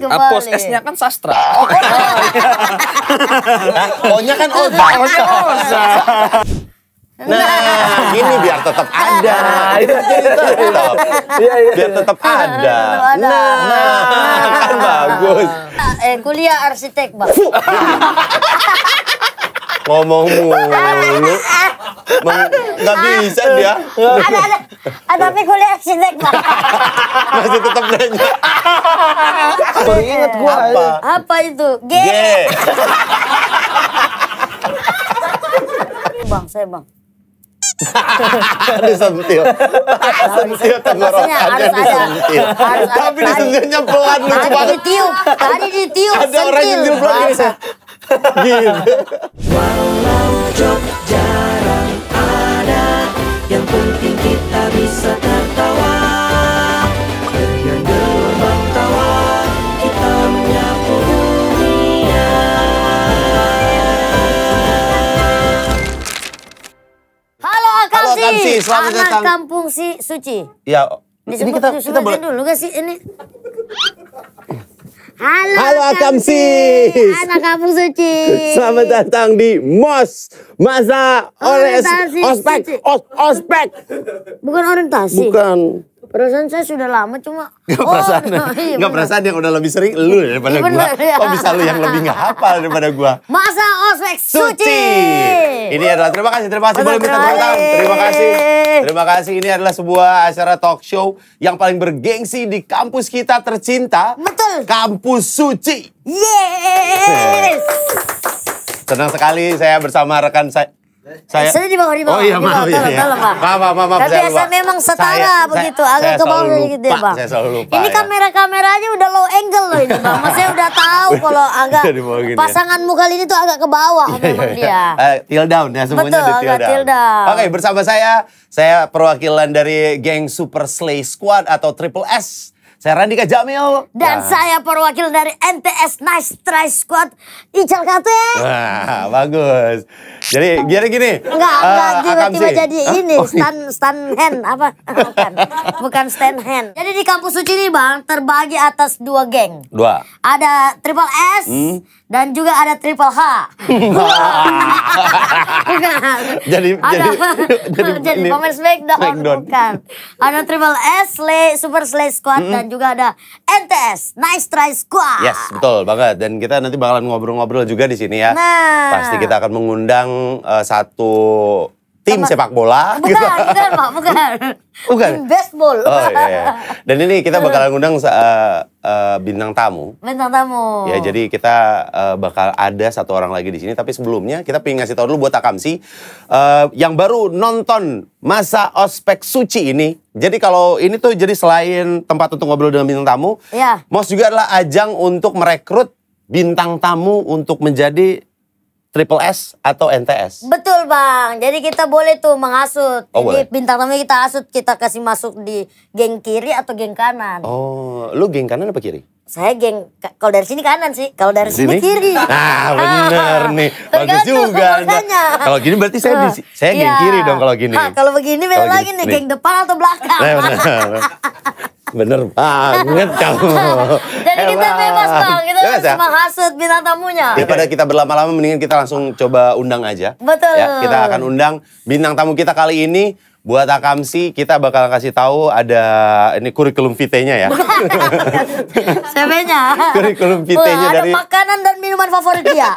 kembali. Apos ah, S-nya kan sastra. Oh, iya. O-nya kan, kan Oza. Oza. Nah, ini biar tetap ada. Itu cerita iya, iya. Biar tetap ada. Nah, nah, kan bagus. Eh, kuliah arsitek, Bang. ngomong mulu nggak ah. bisa dia ada ada ada ah, tapi kuliah sinek pak masih tetap nanya baru inget gua apa apa itu G. bang saya bang disentil. sentil tenggorokannya disentil. Tapi disentilnya pelan lucu banget. Ditiup, tadi ditiup. Ada orang yang ditiup pelan Gitu. Walau Jogja jarang ada, yang penting kita bisa tertawa. silakan si, selamat anak datang. Kampung si Suci. Iya. Ini kita kita boleh dulu gak sih ini? Halo, Halo Akamsis. Anak kampung suci. Selamat datang di MOS. Masa Oles Ospek. Os, ospek. Bukan orientasi. Bukan. Perasaan saya sudah lama cuma Gak oh, perasaan, no, iya gak perasaan yang udah lebih sering lu ya, daripada iya, gue. Iya. Kok oh, bisa lu yang lebih gak hafal daripada gue. Masa Ospek Suci. Suci. Ini adalah terima kasih, terima kasih boleh minta tangan. Terima kasih. Terima kasih ini adalah sebuah acara talk show yang paling bergengsi di kampus kita tercinta. Betul. Kampus Suci. Yes. Senang sekali saya bersama rekan saya saya, saya di bawah, di bawah. Oh iya, maaf. Di bawah, iya, iya. maaf, maaf, maaf. Tapi saya biasa memang setara saya, begitu, saya, agak ke bawah gitu ya, Bang. Saya selalu lupa. Ini ya. kamera-kameranya udah low angle loh ini, Bang. Mas saya udah tahu kalau agak ya. pasanganmu kali ini tuh agak ke bawah iya, memang iya, iya. dia. Uh, till down ya, semuanya Betul, di till down. down. Oke, okay, bersama saya, saya perwakilan dari geng Super Slay Squad atau Triple S saya Randika Jamil. Dan nah. saya perwakilan dari NTS Nice Try Squad Ical Kate. Nah, ya. bagus. Jadi jadi gini. Enggak, eh, enggak tiba-tiba jadi ini oh, iya. stand stand hand apa? bukan. Bukan stand hand. Jadi di kampus suci ini Bang terbagi atas dua geng. Dua. Ada Triple S. Hmm dan juga ada triple H. bukan. Jadi ada, jadi jadi, jadi pemain Smackdown, Smackdown bukan. Ada triple S, Slay, Super Slay Squad mm -hmm. dan juga ada NTS, Nice Try Squad. Yes, betul banget. Dan kita nanti bakalan ngobrol-ngobrol juga di sini ya. Nah. Pasti kita akan mengundang uh, satu tim Sama, sepak bola. Bukan, gitu. bukan Pak, bukan. bukan. Tim baseball. Oh iya, iya. Dan ini kita bakalan ngundang uh, uh, bintang tamu. Bintang tamu. Ya jadi kita uh, bakal ada satu orang lagi di sini. Tapi sebelumnya kita pengen ngasih tau dulu buat Akamsi. Uh, yang baru nonton masa ospek suci ini. Jadi kalau ini tuh jadi selain tempat untuk ngobrol dengan bintang tamu. ya, Mos juga adalah ajang untuk merekrut bintang tamu untuk menjadi Triple S atau NTS? Betul bang, jadi kita boleh tuh menghasut. Oh, jadi boleh. bintang tamu kita asut kita kasih masuk di geng kiri atau geng kanan. Oh, lu geng kanan apa kiri? Saya geng, kalau dari sini kanan sih, kalau dari sini, sini kiri. Nah bener ah, nih, bagus juga. Kalau gini berarti saya di, saya geng iya. kiri dong kalau gini. kalau begini beda lagi nih, geng depan atau belakang. Nah, bener. Bener banget kamu. Jadi kita bebas bang, kita bebas, ya? cuma hasut bintang tamunya. Daripada kita berlama-lama, mendingan kita langsung coba undang aja. Betul. Ya, kita akan undang bintang tamu kita kali ini buat Akamsi kita bakal kasih tahu ada ini kurikulum vitae-nya ya. cv kurikulum vitae-nya dari makanan dan minuman favorit dia.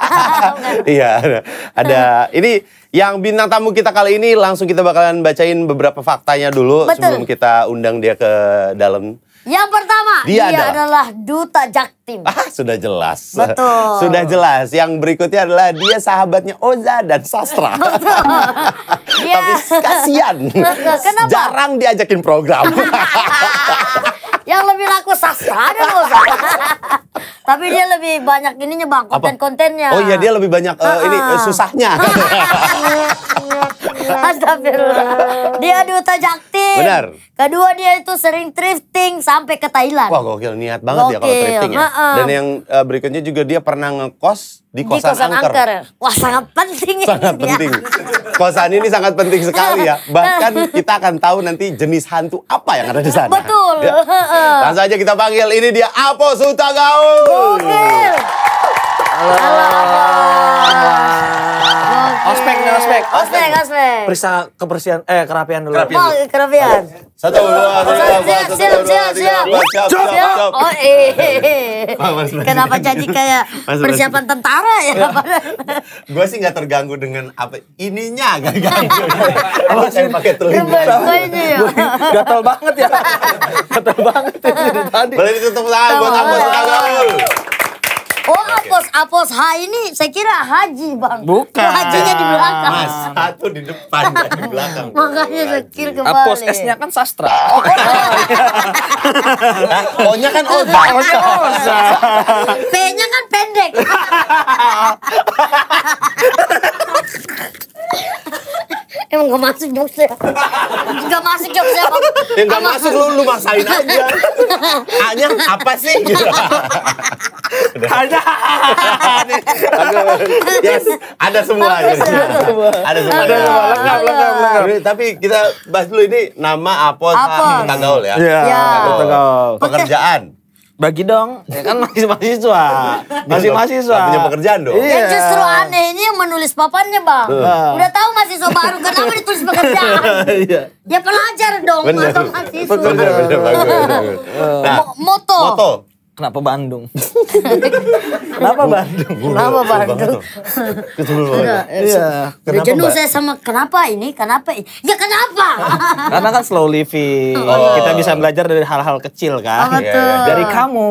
iya, ada, ada ini yang bintang tamu kita kali ini langsung kita bakalan bacain beberapa faktanya dulu Betul. sebelum kita undang dia ke dalam. Yang pertama, dia, dia adalah, adalah duta Jaktim. Ah, sudah jelas. Betul. Sudah jelas. Yang berikutnya adalah dia sahabatnya Oza dan Sastra. Betul. Tapi iya. kasihan. Kenapa? Jarang diajakin program. yang lebih laku sastra ada loh tapi dia lebih banyak ininya bang konten-kontennya oh iya dia lebih banyak uh, ini uh, susahnya Astagfirullah dia duta jakti benar kedua dia itu sering thrifting sampai ke Thailand wah gokil niat banget gokil. ya kalau thrifting ya uh, uh. dan yang eh, berikutnya juga dia pernah ngekos di kosan, di kosan angker. angker. Wah sangat penting ya. Sangat ini penting. Kosan ini sangat penting sekali ya. Bahkan kita akan tahu nanti jenis hantu apa yang ada di sana. Betul. Ya. Langsung aja kita panggil. Ini dia Apo Sutagaul. Gokil. Halo. Halo. Halo. Ospek nih ospek. Ospek ospek. Periksa kebersihan eh kerapian dulu. Kerapian. Oh, kerapian. Satu dua tiga satu siap siap siap siap siap. Oh eh. Kenapa jadi kayak persiapan tentara ya? Iya. Gue sih nggak terganggu dengan apa ininya agak ganggu. Apa saya pakai telinga? Ya? Gatal banget ya. Gatal banget ya tadi. Boleh ditutup tangan buat Ambon Selalu. Oh okay. apos apos H ini saya kira haji bang. Bukan. Oh, hajinya di belakang. Mas satu di depan dan di belakang. Makanya saya kira kembali. Apos S-nya kan sastra. Oh, oh. O-nya kan oza. Oza. Kan kan P-nya kan pendek. Emang gak masuk jokes ya? gak masuk jokes ya? ya gak masuk lu, lu maksain aja. Hanya apa sih? Ada. yes, ada semua. ada semua. Ada semua. Ada semua. Lengkap, lengkap, lengkap. Tapi kita bahas dulu ini nama Apos, Apos. gaul ya. Iya. Ya. Gaul. Pekerjaan bagi dong ya kan masih mahasiswa masih mahasiswa punya pekerjaan dong iya. Ya justru anehnya yang menulis papannya bang uh. udah tahu mahasiswa baru kenapa ditulis pekerjaan ya pelajar dong bener. atau mahasiswa bener, bener, bener, bener. Nah, moto moto Kenapa Bandung? kenapa Bandung? Kenapa Bandung? Iya. Kenapa jenuh saya sama kenapa ini? Kenapa? Ini? Ya kenapa? Karena kan slow living. Oh. Kita bisa belajar dari hal-hal kecil kan. Oh, iya, iya. Dari kamu.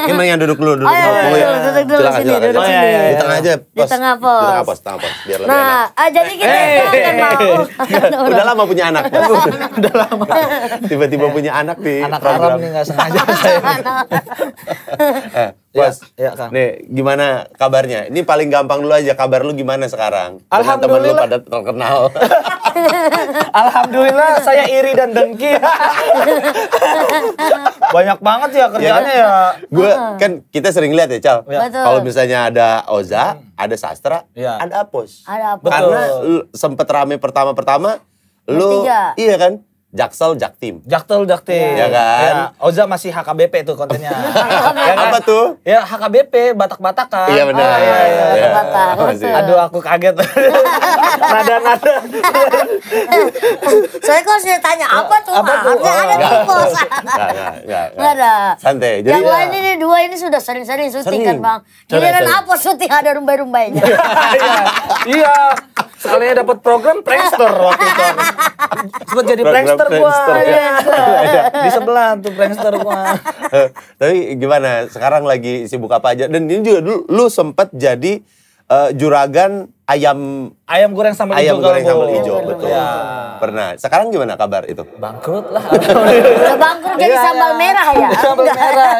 Gimana yang duduk dulu, duduk oh, iya, dulu. Oh, iya, iya. Duduk dulu sini, duduk sini. oh, iya, iya. Di tengah iya. aja, pos. Di tengah pos. Di tengah pos, tengah pos, biar lebih nah, enak. Nah, jadi kita hey. kan mau. Udah lama punya anak. Udah lama. Tiba-tiba punya anak di Anak Arab nih nggak sengaja. Ya, Pas, ya, ya, kan. Nih, gimana kabarnya? Ini paling gampang dulu aja kabar lu gimana sekarang? Alhamdulillah. Teman lu pada terkenal. Alhamdulillah saya iri dan dengki. Banyak banget ya kerjanya ya. Kan? ya. Gue kan kita sering lihat ya, Cal. Ya. Kalau misalnya ada Oza, hmm. ada Sastra, ya. ada Apus. Ada Apus. Karena sempet rame pertama-pertama lu iya kan? Jaksel Jaktim. Jaktel Jaktim. Ya, ya kan? Ya. Oza masih HKBP tuh kontennya. ya kan? Apa tuh? Ya HKBP Batak-Batakan. Iya benar. Oh, iya, iya. Ya. Batak. Ya. Aduh aku kaget. Nada-nada. Soalnya kalau saya tanya apa tuh? Apa tuh? Gak ada bos. Gak ada. Santai. Jadi, Yang lain ya. ini dua ini sudah sering-sering syuting kan Bang. Giliran apa syuting ada rumbai-rumbainya. Iya. iya sekalinya dapat program prankster waktu itu. Sempat jadi prankster, prankster gua. ya. Iya, iya. Di sebelah tuh prankster gua. Tapi gimana? Sekarang lagi sibuk apa aja? Dan ini juga dulu lu sempat jadi uh, juragan ayam ayam goreng sambal ayam hijau. goreng sambal hijau, oh, betul. Ya. Pernah. Sekarang gimana kabar itu? Bangkrut lah. bangkrut jadi ya, sambal ya. merah ya. Sambal merah.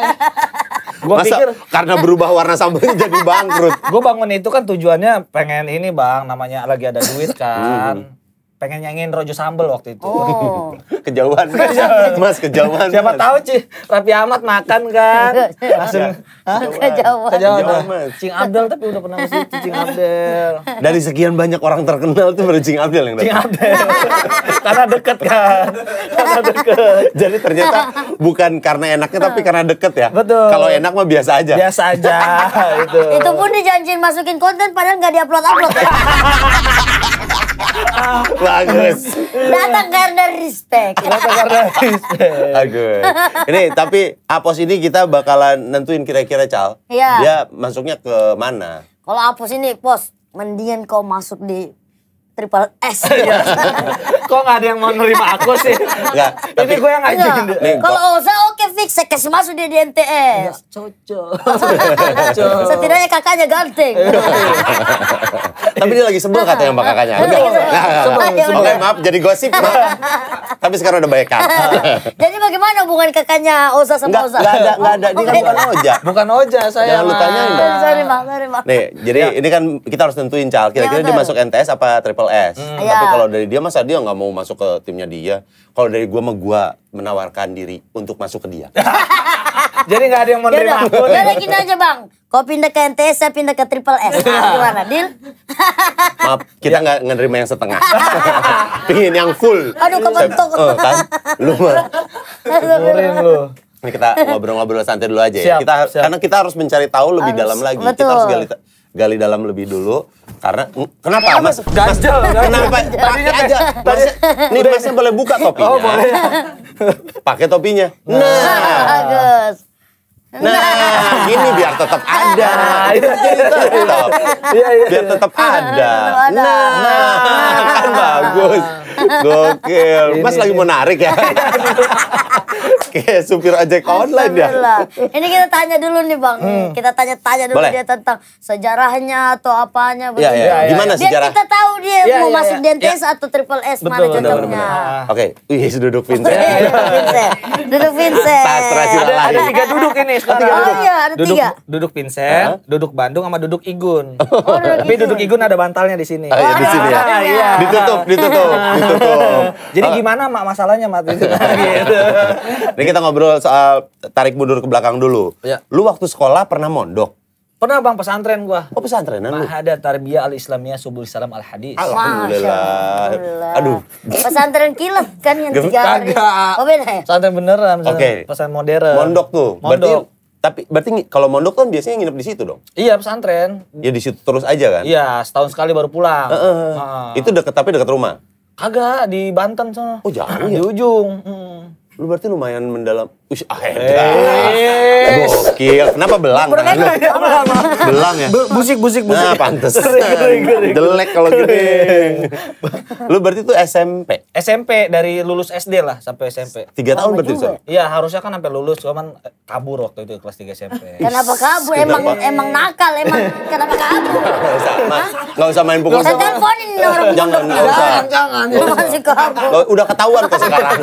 Gua Masa pikir karena berubah warna sambalnya jadi bangkrut. Gue bangun itu kan tujuannya pengen ini bang, namanya lagi ada duit mm-hmm. kan pengen nyanyiin Rojo Sambel waktu itu. Oh. kejauhan. kejauhan. Mas kejauhan. Siapa mas. tahu sih Rapi Ahmad makan kan. Langsung kejauhan. Kejauhan. kejauhan. kejauhan Cing Abdel tapi udah pernah ke Cing Abdel. Dari sekian banyak orang terkenal tuh baru Cing Abdel yang datang. Cing Abdel. karena deket kan. Karena deket. Jadi ternyata bukan karena enaknya tapi karena deket ya. Betul. Kalau enak mah biasa aja. Biasa aja. itu. itu pun dijanjiin masukin konten padahal nggak diupload-upload. Bagus. Datang karena respect. Datang karena respect. Bagus. Ini tapi Apos ini kita bakalan nentuin kira-kira Cal. Iya. Dia masuknya ke mana? Kalau Apos ini, Pos, mendingan kau masuk di triple S. Iya. Kok gak ada yang mau nerima aku sih? Enggak. Ini gue yang ngajakin. Kalau Oza oke fix, saya kasih masuk di DNTS. Iya, cocok. Setidaknya kakaknya ganteng. Iya. Tapi dia lagi sebel katanya sama kakaknya. Oke maaf jadi gosip. Tapi sekarang udah baik kan. Jadi bagaimana hubungan kakaknya Oza sama Oza? Gak ada, gak ada. Ini kan bukan Oja. Bukan Oja saya. Jangan lu tanyain dong. Sorry, Nih, jadi ya. ini kan kita harus tentuin Cal. Kira-kira ya, dia masuk NTS apa triple Triple S. Hmm. Tapi iya. kalau dari dia masa dia nggak mau masuk ke timnya dia. Kalau dari gua mah gua menawarkan diri untuk masuk ke dia. Jadi nggak ada yang menerima. Ya udah Jadi gini aja bang. Kau pindah ke NTS, saya pindah ke Triple S. Iya. Nah, gimana, Dil? Maaf, kita ya. nggak ya. ngerima yang setengah. Pingin yang full. Aduh, kebentuk. uh, eh, kan? Lu mah. Murin lu. Ini kita ngobrol-ngobrol santai dulu aja ya. Siap, kita siap. karena kita harus mencari tahu lebih harus, dalam lagi. Betul. Kita harus gali gali dalam lebih dulu karena kenapa iya, mas, mas ganjel kenapa pakai aja mas ini masnya boleh buka oh, topinya oh, boleh. pakai topinya nah Nah, ini biar tetap ada. Biar tetap ada. Nah, nah kan bagus. Gokil. Mas lagi menarik ya. Kayak supir ojek online ya. Ini kita tanya dulu nih Bang. Hmm. Kita tanya-tanya dulu Boleh. dia tentang sejarahnya atau apanya. Ya, ya, ya. Gimana Biar sejarah? kita tahu dia ya, mau ya, masuk ya. Dentes ya. atau Triple S betul, mana cocoknya. Ah. Oke, okay. Wih, duduk Vincent. Iya, iya, duduk Vincent. Vincent. ada, ada tiga duduk ini sekarang. Oh iya, ada duduk, tiga. Duduk Vincent, duduk Bandung sama duduk Igun. Oh, duduk Tapi duduk Igun ada bantalnya di sini. Oh, iya, di sini ya. Ah, iya. Ditutup, ditutup. Ah. Betul. Jadi eh. gimana mak masalahnya mak gitu. Nah, gitu. Ini kita ngobrol soal tarik mundur ke belakang dulu. Ya. Lu waktu sekolah pernah mondok? Pernah bang pesantren gua. Oh pesantrenan lu? Mahada Tarbiyah Al Islamiyah Subul Salam Al Hadis. Alhamdulillah. Aduh. Pesantren kilat kan yang tiga hari. Oh beda ya? Pesantren beneran. Oke. Okay. Pesantren modern. Mondok tuh. Mondok. Berarti tapi berarti kalau mondok kan biasanya nginep di situ dong? Iya pesantren. Ya di situ terus aja kan? Iya setahun sekali baru pulang. Uh, uh, uh. Itu deket tapi deket rumah. Kagak di Banten sana. Oh jauh ya? Di ujung. Hmm. Lu berarti lumayan mendalam. Ush, ah hebat. Eh. Gokil. Kenapa belang? Kenapa belang gelang ya? Busik, busik, busik. Nah, pantes. Jelek kalau gitu. Lu berarti tuh SMP? SMP, dari lulus SD lah sampai SMP. Tiga tahun berarti Iya, harusnya kan sampai lulus, cuman eh, kabur waktu itu kelas 3 SMP. Kenapa kabur? Emang emang nakal, emang kenapa kabur? Gak usah main pukul. Saya teleponin Jangan, jangan. Udah ketahuan kok sekarang.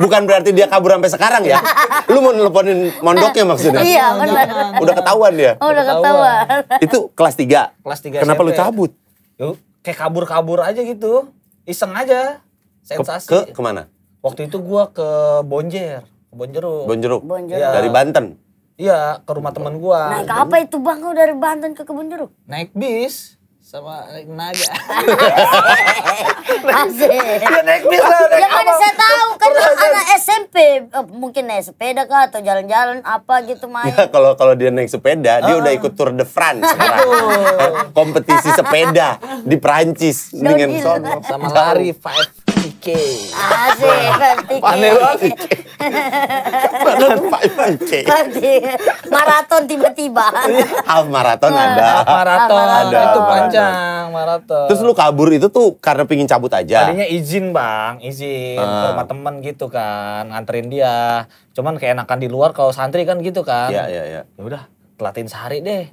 Bukan berarti dia kabur sampai sekarang ya. Lu mau nelponin mondoknya maksudnya? Iya, Udah ketahuan dia. Oh, udah ketahuan. Itu kelas tiga, Kelas 3 Kenapa SMP. lu cabut? Yuk, kayak kabur-kabur aja gitu. Iseng aja. Sensasi. Ke, ke kemana? Waktu itu gua ke Bonjer. Bonjeruk. Bonjeru, Bonjeru Ya. Dari Banten? Iya, ke rumah teman gua. Naik apa itu bang kau dari Banten ke Kebun Jeruk? Naik bis sama naik naga. Asik. Ya naik bisa? lah. Naik ya mana saya tahu kan anak SMP oh, mungkin naik sepeda kah atau jalan-jalan apa gitu main. Ya, kalau kalau dia naik sepeda dia ah. udah ikut Tour de France. Kompetisi sepeda di Prancis dengan sama lari five K. Asik, K. Mana Pam K? K? Maraton tiba-tiba. Half maraton ada. maraton, ada. itu panjang maraton. Terus lu kabur itu tuh karena pingin cabut aja? Tadinya izin bang, izin hmm. ke rumah temen gitu kan, nganterin dia. Cuman keenakan di luar kalau santri kan gitu kan. Iya, iya, iya. Ya udah, telatin sehari deh.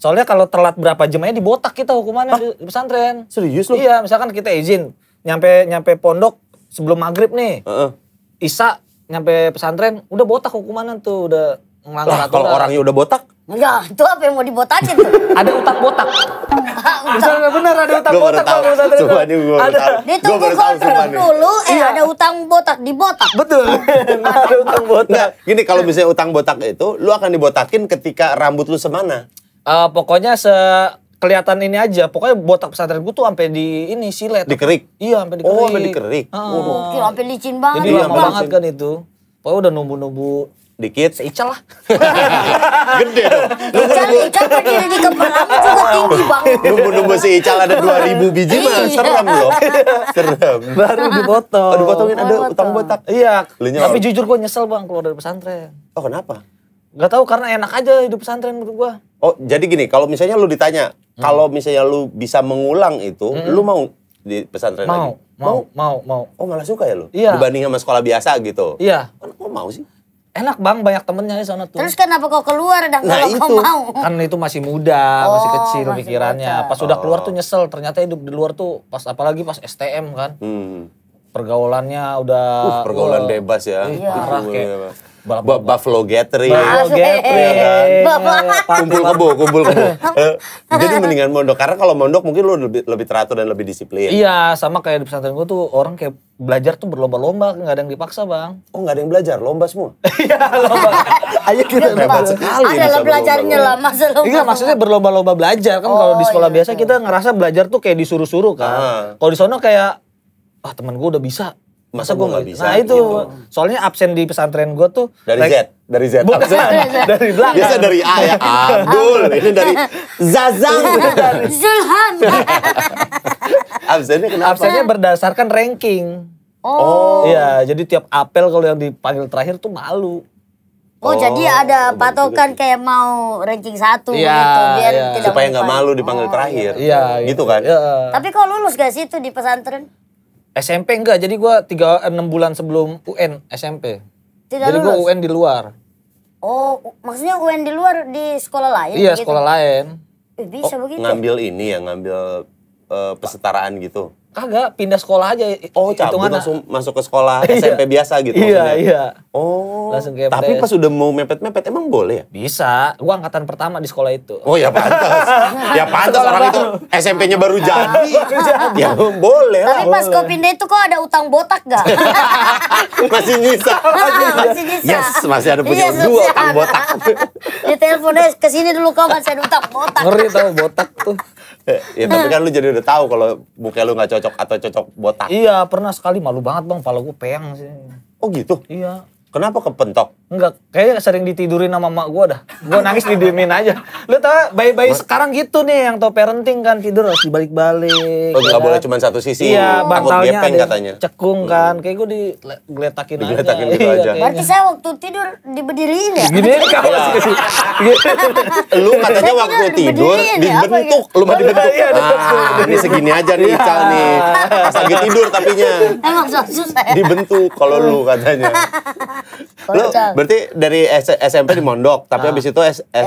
Soalnya kalau telat berapa jam aja dibotak kita hukumannya Hah? di pesantren. Serius lu? Iya, misalkan kita izin nyampe nyampe pondok sebelum maghrib nih. Uh -uh. Isa nyampe pesantren udah botak hukumanan tuh udah melanggar aturan. Kalau orangnya udah botak? Enggak, itu apa yang mau dibotakin tuh? ada utang botak. enggak benar ada utang gua botak kalau pesantren. Coba ini gua ada. Ditunggu kontrak dulu eh iya. ada utang botak di botak. Betul. ada utang botak. Nah, gini kalau misalnya utang botak itu lu akan dibotakin ketika rambut lu semana. Uh, pokoknya se kelihatan ini aja pokoknya botak pesantren gue tuh sampai di ini silet dikerik iya sampai dikerik oh sampai dikerik uh, oh. kira sampai licin banget jadi iya, lama banget kan itu pokoknya udah numbu-numbu dikit seical lah gede dong ical ical berdiri di kepala juga tinggi banget nunggu nunggu si ada dua ribu biji mah iya. serem loh serem baru dipotong oh, dipotongin ada utang botak iya tapi jujur gue nyesel bang keluar dari pesantren oh kenapa Gak tau karena enak aja hidup pesantren menurut gue Oh, jadi gini, kalau misalnya lu ditanya, hmm. kalau misalnya lu bisa mengulang itu, hmm. lu mau di pesantren mau, lagi? Mau, mau, mau, mau. Oh, malah suka ya lu? Iya. Dibanding sama sekolah biasa gitu. Iya. Kok, kan kok mau sih? Enak bang, banyak temennya di sana tuh. Terus kenapa kau keluar dan nah, kalau itu. kau mau? Kan itu masih muda, oh, masih kecil masih pikirannya. Baca. Pas oh. keluar tuh oh. nyesel, ternyata hidup di luar tuh pas apalagi pas STM kan. Hmm. Pergaulannya udah... Uh, pergaulan uh, bebas ya. Iya. Parah kayak Buffalo, Buffalo Gathering. Ya kan? Buffalo iya, iya, iya. Gathering. kumpul kebo, kumpul kebo. Eh, jadi mendingan mondok karena kalau mondok mungkin lu lebih lebih teratur dan lebih disiplin. Iya, sama kayak di pesantren gua tuh orang kayak belajar tuh berlomba-lomba, nggak ada yang dipaksa bang. Oh nggak ada yang belajar, lomba semua? Iya lomba. Ayo kita hebat sekali. Ada lah belajarnya lah, masa lomba. maksudnya berlomba-lomba belajar kan kalau di oh, sekolah biasa kita ngerasa belajar tuh kayak disuruh-suruh kan. Ah. Kalau di sana kayak ah teman gue udah bisa, masa gue nggak bisa nah gitu? itu gitu. soalnya absen di pesantren gue tuh dari like, Z dari Z bukan dari belakang biasa dari A ya Abdul ini dari Zazang Zulhan absennya kenapa absennya berdasarkan ranking oh iya jadi tiap apel kalau yang dipanggil terakhir tuh malu Oh, oh jadi ada patokan kayak mau ranking satu iya, gitu biar iya. supaya nggak malu dipanggil oh, terakhir. Iya, gitu iya. kan. iya. Tapi kok lulus gak sih itu di pesantren? SMP enggak, jadi gue tiga enam bulan sebelum UN SMP. Tidak jadi gue UN di luar. Oh, maksudnya UN di luar di sekolah lain? Iya, gitu? sekolah lain. Eh, bisa oh, begitu. Ngambil ini ya, ngambil uh, pesetaraan gitu. Kagak, pindah sekolah aja. Oh, cabut langsung masuk ke sekolah SMP iya, biasa gitu iya, maksudnya. Iya, Oh. Langsung ke Tapi pas udah mau mepet-mepet emang boleh ya? Bisa. Gua angkatan pertama di sekolah itu. Oh, ya pantas. ya pantas orang itu SMP-nya baru jadi. ya boleh Tapi pas kau pindah itu kok ada utang botak gak? masih nyisa. masih nyisa. Yes, masih ada punya yes, iya, dua utang botak. teleponnya ke sini dulu kau masih ada utang botak. Ngeri tau botak tuh. Eh, ya, tapi kan lu jadi udah tahu kalau muka lu gak cocok cocok atau cocok botak? Iya, pernah sekali malu banget bang, kalau gue peyang sih. Oh gitu? Iya. Kenapa kepentok? Enggak, kayak sering ditidurin sama mak gue dah. Gue nangis di didiemin aja. Lu tau, bayi-bayi sekarang gitu nih yang tau parenting kan tidur harus dibalik-balik. Oh, gak ya kan? boleh cuma satu sisi. Iya, bantalnya gepeng, ada katanya. cekung hmm. kan. Kayak gue digeletakin, digeletakin aja. Gitu iya, aja. Berarti saya waktu tidur diberdiriin ya? Gini kamu sih. Lu katanya waktu tidur ya? dibentuk. Gitu? Lu mah dibentuk. Iya, iya, iya. Ah, ini segini aja nih Ical nih. Pas lagi tidur tapinya. Emang susah ya? Dibentuk kalau lu katanya. Lu berarti dari SMP di Mondok, tapi ah. abis itu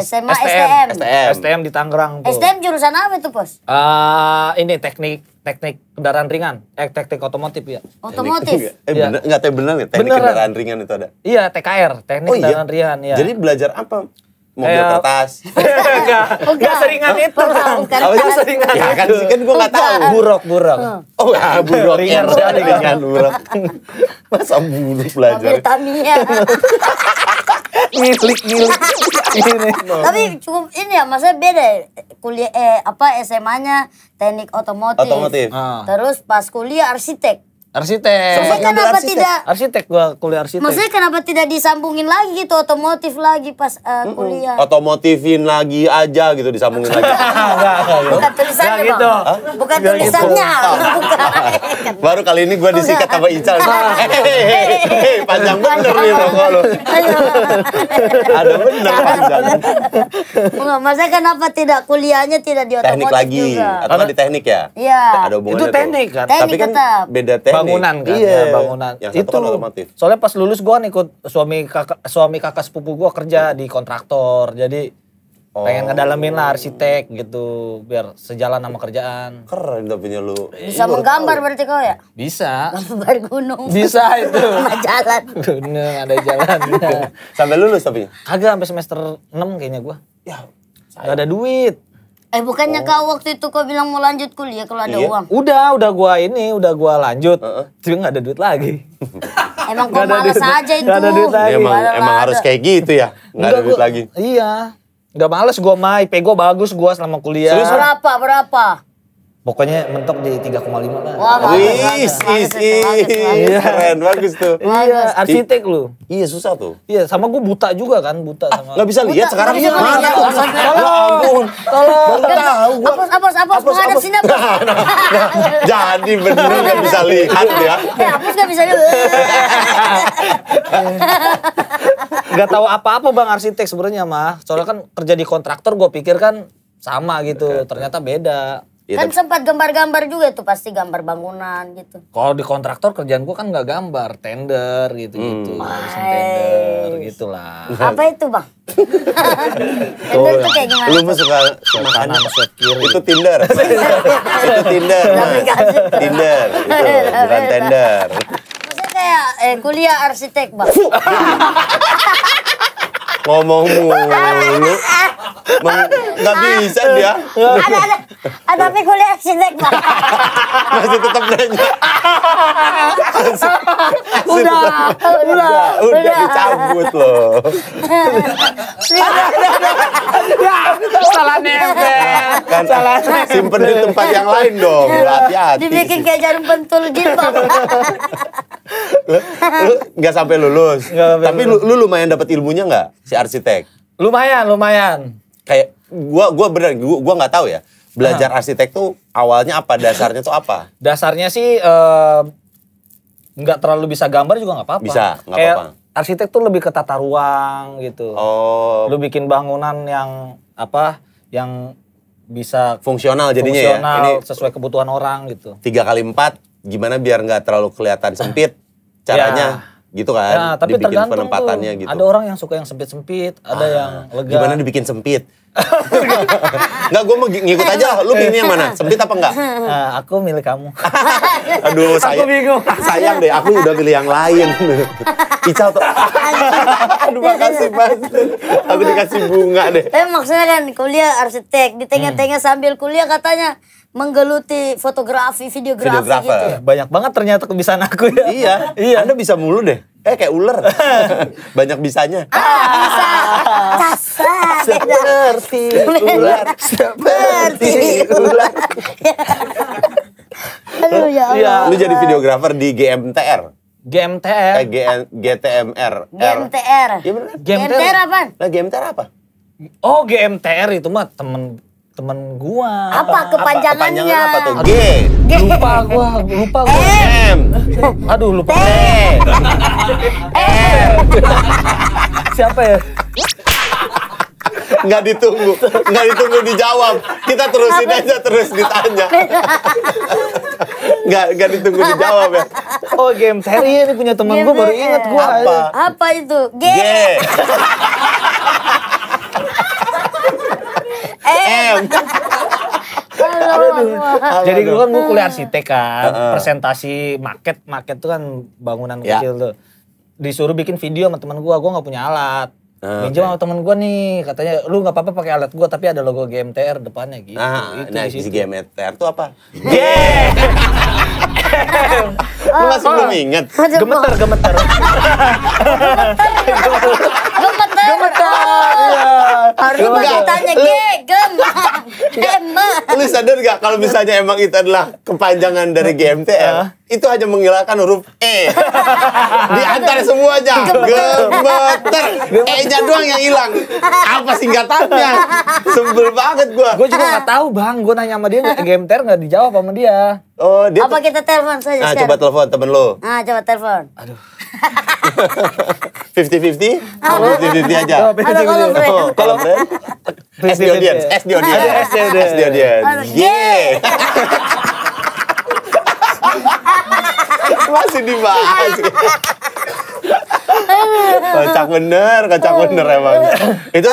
SMA STM. STM. STM di Tangerang tuh. STM jurusan apa itu Bos? Uh, ini teknik teknik kendaraan ringan, eh teknik otomotif ya. Otomotif. Eh benar enggak ya. tahu benar ya? teknik kendaraan ringan itu ada. Iya, TKR, teknik oh, iya? kendaraan ringan ya. Jadi belajar apa? mobil eh, kertas. Oh, enggak, enggak seringan oh, itu. Enggak, enggak seringan. Ya kan sih kan gua enggak tahu. Buruk, buruk. Hmm. Oh, ya buruk. Ringan sekali dengan buruk. Masa buruk belajar. Mobil Tamiya. milik milik ini. Tapi cukup ini ya, maksudnya beda ya. kuliah eh apa SMA-nya teknik otomotif. Otomotif. Ah. Terus pas kuliah arsitek Arsitek. Maksudnya kenapa arsitek. tidak? Arsitek gua kuliah arsitek. Maksudnya kenapa tidak disambungin lagi gitu otomotif lagi pas uh, kuliah? Otomotifin lagi aja gitu disambungin lagi. Bukan tulisannya gitu. Bukan gitu. tulisannya. Baru kali ini gua disikat sama Ical. Hei, panjang bener nih rokok lu. Ada bener panjang. maksudnya kenapa tidak kuliahnya tidak di otomotif Teknik lagi, atau di teknik ya? Iya. Ada hubungannya Itu teknik kan? Tapi kan beda teknik bangunan kan iya. ya, bangunan yang satu kan itu kan otomotif. soalnya pas lulus gue kan ikut suami kakak suami kakak sepupu gue kerja hmm. di kontraktor jadi Oh. Pengen ngedalamin lah oh. arsitek gitu, biar sejalan sama kerjaan. Keren udah punya lu. Bisa menggambar tahu. berarti kau ya? Bisa. Gambar gunung. Bisa itu. sama jalan. Gunung, ada jalan. sampai lulus tapi? Kagak, sampai semester 6 kayaknya gue Ya, Gak ada duit. Eh bukannya oh. kau waktu itu kau bilang mau lanjut kuliah kalau ada iya. uang? Udah, udah gua ini, udah gua lanjut. Uh -uh. Cuma nggak ada duit lagi. emang kau males duit, aja itu. Gak ada duit lagi. emang, gak emang ada. harus kayak gitu ya, gak ada duit gua, lagi. Iya, nggak males gua mah, IP gua bagus gua selama kuliah. Serius berapa, berapa? Pokoknya mentok di 3,5 lah. Wah, bagus, Iya, keren, bagus tuh. Iya, iya. iya, arsitek lu. Iya, susah tuh. Iya, sama gue buta juga kan, buta ah, sama. Enggak gak bisa lihat sekarang bisa ya? mana tuh. Ya tolong, tolong. Baru tahu gua. Apos, apos, apos, menghadap sini apos. Nah, nah, jadi benar enggak bisa lihat ya. Ya, eh, apos enggak bisa lihat. Enggak tahu apa-apa bang arsitek sebenarnya mah. Soalnya kan kerja di kontraktor gue pikir kan sama gitu. Ternyata beda Ya, kan tapi... sempat gambar-gambar juga tuh pasti gambar bangunan gitu. Kalau di kontraktor kerjaan gua kan nggak gambar, tender gitu-gitu, hmm. tender gitulah. Nah. Apa itu bang? tender tuh kayak gimana? Lu mah suka makanan gitu. Itu Tinder. itu Tinder. Nah, Tinder. Itu bukan tender. Maksudnya kayak eh, kuliah arsitek bang. ngomong mulu nggak bisa dia ada ada ada oh, tapi kuliah arsitek masih tetap nanya udah udah udah dicabut loh ya, salah nempel kan salah simpen di tempat yang lain dong hati-hati dibikin kayak jarum pentul gitu lu, lu sampai lulus. sampai Tapi lulus. Lu, lu lumayan dapat ilmunya nggak si arsitek? Lumayan, lumayan. Kayak gua gua benar gua gua nggak tahu ya. Belajar nah. arsitek tuh awalnya apa? Dasarnya tuh apa? Dasarnya sih eh, nggak uh, terlalu bisa gambar juga nggak apa-apa. Bisa, nggak apa-apa. Arsitek tuh lebih ke tata ruang gitu. Oh. Lu bikin bangunan yang apa? Yang bisa fungsional jadinya fungsional, ya. Ini sesuai kebutuhan orang gitu. Tiga kali empat gimana biar nggak terlalu kelihatan sempit caranya ya. gitu kan ya, tapi dibikin tergantung penempatannya tuh, gitu ada orang yang suka yang sempit sempit ada ah, yang lega gimana dibikin sempit nggak gue mau ngikut aja lah. Lu pilih yang mana? Sempit apa enggak? Uh, ah, aku milih kamu. Aduh, sayang. Aku bingung. Sayang deh, aku udah pilih yang lain. Ical tuh. Aduh, makasih mas. Aku dikasih bunga deh. Tapi eh, maksudnya kan kuliah arsitek. Di tengah-tengah sambil kuliah katanya, menggeluti fotografi, videografi Videografer. gitu. Ya? Banyak banget ternyata kebisaan aku ya. iya, iya. Anda bisa mulu deh. Eh kayak ular. Banyak bisanya. Ah, bisa. Kasar. Seperti ular. Seperti ular. Aduh ya iya. Allah. Lu jadi videografer di GMTR. GMTR. Eh, G GTMR. GMTR. Ya GMTR, GMTR apa? Nah, GMTR apa? Oh, GMTR itu mah temen temen gua. Apa kepanjangannya? Apa, kepanjangan apa tuh? G. Lupa gua, lupa gua. Eh. M. Aduh, lupa. M. Eh. M. Siapa ya? Nggak ditunggu, nggak ditunggu dijawab. Kita terusin aja terus ditanya. nggak, nggak ditunggu dijawab ya. Oh game seri ini punya temen gue baru inget gue. Apa? Apa itu? G. G. M. Jadi dulu kan gue kuliah arsitek kan, presentasi market, market tuh kan bangunan ya. kecil tuh. Disuruh bikin video sama teman gue, gue nggak punya alat. Uh, Minjem sama temen gue nih, katanya lu nggak apa-apa pakai alat gue tapi ada logo GMTR depannya gitu. Nah, itu nah isi GMTR tuh apa? G. lu masih oh, belum inget? Gemeter, gemeter. gemetar. Iya. Harus ditanya G, gemetar. Lu sadar gak kalau misalnya emang itu adalah kepanjangan dari GMTL, itu hanya menghilangkan huruf E. Di antara semuanya, gemeter. E-nya doang yang hilang. Apa singkatannya? Sebel banget gua. Gua juga gak tahu, Bang. Gua nanya sama dia GMTL nggak dijawab sama dia. Oh, dia Apa kita telepon saja nah, sekarang? coba telepon temen lu. Ah, coba telepon. Aduh. Fifty fifty, fifty fifty aja. Oh, kalau friend, S di audience, S di audience, S di audience. Yeah. Masih dibahas. kocak bener, kocak bener emang. Itu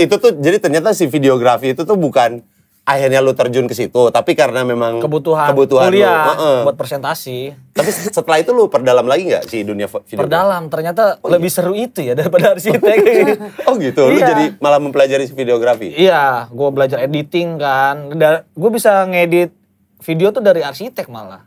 itu tuh jadi ternyata si videografi itu tuh bukan akhirnya lu terjun ke situ tapi karena memang kebutuhan kebutuhan kuliah lu, uh -uh. buat presentasi tapi setelah itu lu perdalam lagi nggak si dunia video perdalam ternyata oh, iya? lebih iya. seru itu ya daripada arsitek oh, iya? oh gitu iya. lu jadi malah mempelajari videografi iya gue belajar editing kan gue bisa ngedit video tuh dari arsitek malah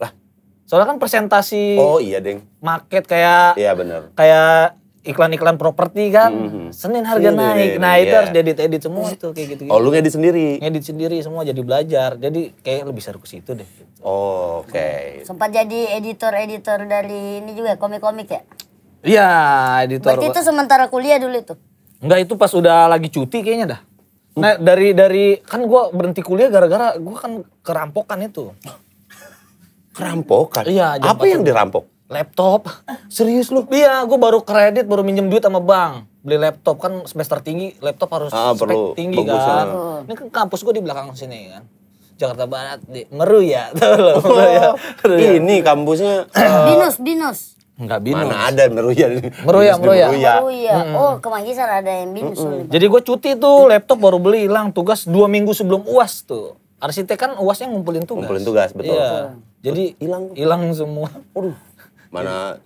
lah soalnya kan presentasi oh iya deng market kayak iya benar kayak iklan-iklan properti kan mm-hmm. Senin harga Senin, naik. Iya, nah, itu iya. harus jadi edit semua itu iya. kayak gitu, gitu. Oh, lu ngedit sendiri. Ngedit sendiri semua jadi belajar. Jadi kayak lebih seru ke situ deh. Oh, oke. Okay. Sempat jadi editor-editor dari ini juga komik-komik ya? Iya, editor. Berarti itu sementara kuliah dulu itu. Enggak, itu pas udah lagi cuti kayaknya dah. Hmm. Nah, dari dari kan gua berhenti kuliah gara-gara gua kan kerampokan itu. kerampokan? Iya, apa yang dirampok? laptop serius lu iya gue baru kredit baru minjem duit sama bank beli laptop kan semester tinggi laptop harus ah, spek tinggi Bagus kan Ya. ini kan kampus gue di belakang sini kan Jakarta Barat di Meru ya oh, iya. ya. ini kampusnya uh, binus binus Enggak binus. Mana ada meruya. Meruya, ya, meruya. meruya. meruya. Hmm. Oh, kemanjisan ada yang binus. Hmm. Jadi gue cuti tuh, laptop baru beli hilang. Tugas dua minggu sebelum uas tuh. Arsitek kan uasnya ngumpulin tugas. Ngumpulin tugas, betul. Iya. Jadi hilang hilang semua. Aduh. mana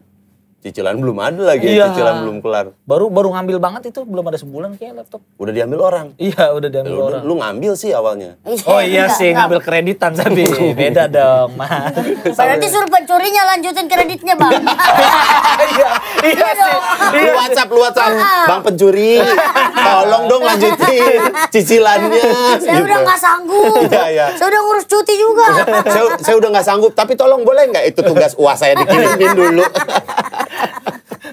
cicilan belum ada lagi, iya. cicilan belum kelar. Baru baru ngambil banget itu belum ada sebulan kayak laptop. Udah diambil orang. Iya, udah diambil lu, orang. Lu, ngambil sih awalnya. Oh iya sih, ngambil kreditan tapi beda dong, Mas. Berarti suruh pencurinya lanjutin kreditnya, Bang. iya, iya sih. Iya. Lu WhatsApp, lu WhatsApp. Ah, ah. Bang pencuri, tolong dong lanjutin cicilannya. Saya gitu. udah nggak sanggup. Iya, iya. Saya udah ngurus cuti juga. saya, saya udah nggak sanggup, tapi tolong boleh nggak itu tugas uas saya dikirimin dulu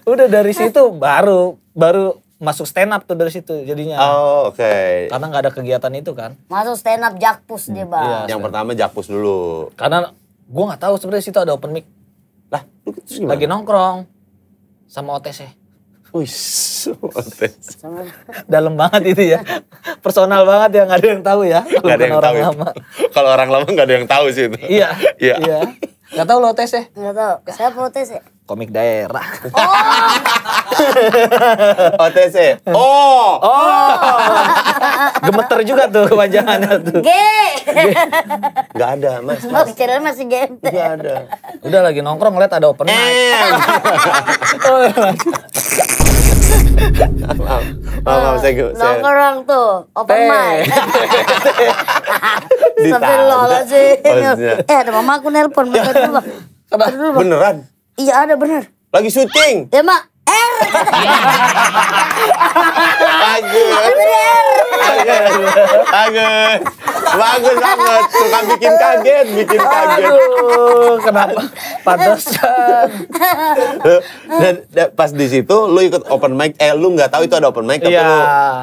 udah dari situ baru baru masuk stand up tuh dari situ jadinya. Oh, oke. Okay. Karena nggak ada kegiatan itu kan. Masuk stand up Jakpus dia, Bang. Iya, yang pertama Jakpus dulu. Karena gua nggak tahu sebenarnya situ ada open mic. Lah, terus Lagi nongkrong sama OTC. Wih, OTC. Dalam banget itu ya. Personal banget ya, nggak ada yang tahu ya. Gak ada yang orang tahu. Ya. lama. Kalau orang lama nggak ada yang tahu sih itu. Iya. Iya. iya. Gak tau lo OTC? Nggak tahu. Saya komik daerah. Oh. OTC. Oh. Oh. Gemeter juga tuh kepanjangannya tuh. G. Gak ada, Mas. Mas oh, Ceril masih gemeter Gak ada. Udah lagi nongkrong lihat ada open mic. Eh. Oh, iya, maaf, maaf, maaf, saya gue. Nongkrong tuh, open eh. mic. Sampai lola sih. Oh, iya. Eh, ada mama aku nelpon. Beneran? Iya ada benar. Lagi syuting. Ya mak. R. Bagus. Bagus. Bagus banget. Suka bikin kaget, bikin kaget. Aduh, kenapa? Pantesan. Eh, dan, pas di situ lu ikut open mic, eh lu nggak tahu itu ada open mic tapi ya.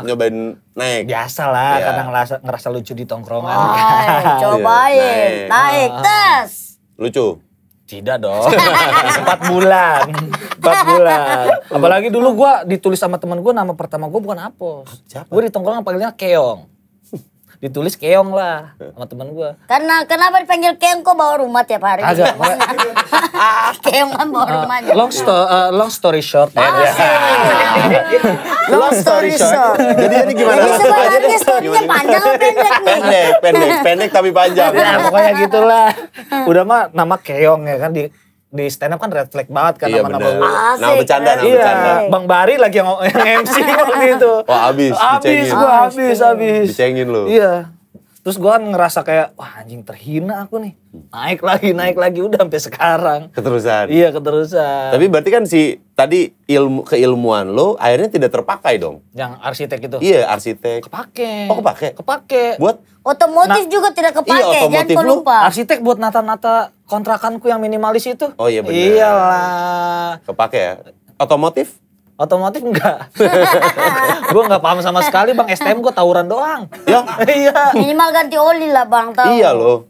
lu nyobain naik. Biasa lah, ya. kadang ngerasa, ngerasa lucu di tongkrongan. Oh, cobain, iya, naik, naik. tes. Lucu. Tidak dong. Empat bulan. Empat bulan. Apalagi dulu gue ditulis sama temen gue nama pertama gue bukan Apos. Gue di tongkrongan panggilnya Keong ditulis keong lah sama teman gue. Karena kenapa dipanggil keong kok bawa rumah tiap hari? Agak. keong kan bawa rumahnya. Long, sto uh, long story short. ya. Ah, long story short. Jadi ini gimana? Jadi sebenarnya storynya panjang atau pendek nih? Pendek, pendek, tapi panjang. Ya, pokoknya gitulah. Udah mah nama keong ya kan di di stand up kan red flag banget kan iya, nama-nama gue. Nah, bercanda, kan? nama iya. bercanda. Bang Bari lagi yang, yang MC waktu itu. Wah, abis, abis, gue abis, abis. Dicengin lu. Iya. Terus gue kan ngerasa kayak, wah anjing terhina aku nih. Naik lagi, naik lagi, udah sampai sekarang. Keterusan. Iya, keterusan. Tapi berarti kan si tadi ilmu keilmuan lo akhirnya tidak terpakai dong. Yang arsitek itu? Iya, arsitek. Kepake. Oh, kepake? Kepake. Buat? Otomotif nah, juga tidak iya, kepake, iya, jangan lu. lupa. Arsitek buat nata-nata kontrakanku yang minimalis itu. Oh iya benar. Iyalah. Kepake ya. Otomotif? Otomotif enggak. gue enggak paham sama sekali Bang STM gue tawuran doang. Ya? iya. Minimal ganti oli lah Bang tau. Iya loh.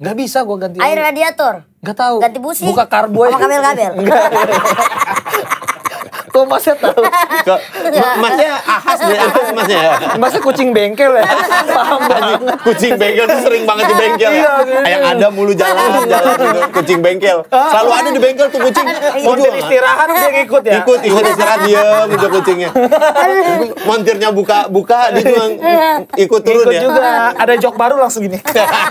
Enggak bisa gue ganti Air oli. radiator? Enggak tahu. Ganti busi? Buka karbu Sama kabel-kabel? Enggak. Kok masnya tahu? Kok, masnya ahas deh, ahas masnya. Masnya kucing bengkel ya. Paham banget. Kucing bengkel tuh sering banget di bengkel. Ya. Iya, ya. Yang iya. ada mulu jalan-jalan gitu. Kucing bengkel. Ah. Selalu ada di bengkel tuh kucing. Mau iya, istirahat dia ngikut ya. Ikut, ikut istirahat dia gitu kucingnya. Montirnya buka buka dia cuma ikut turun ikut ya. juga. Ada jok baru langsung gini.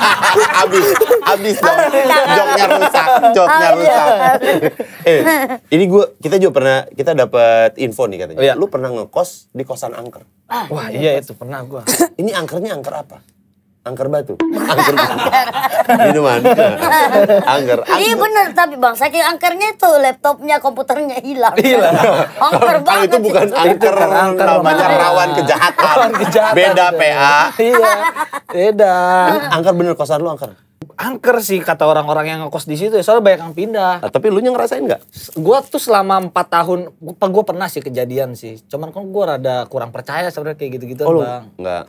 abis, abis dong. Joknya rusak, joknya ah, iya. rusak. eh, ini gue kita juga pernah kita dapat dapat info nih katanya. Oh, iya. Lu pernah ngekos di kosan angker. Ah, Wah, iya, iya itu pernah gua. Ini angkernya angker apa? angker batu angker minuman angker iya bener tapi bang saya kira angkernya itu laptopnya komputernya hilang hilang angker banget itu bukan angker eh, angker namanya rawan kejahatan beda PA iya beda angker bener kosan lu angker angker sih kata orang-orang yang ngekos di situ ya soalnya banyak yang pindah. Nah, tapi lu nya ngerasain nggak? Gua tuh selama empat tahun, gua, gua pernah sih kejadian sih. Cuman kan gua rada kurang percaya sebenarnya kayak gitu-gitu oh, bang. Nggak,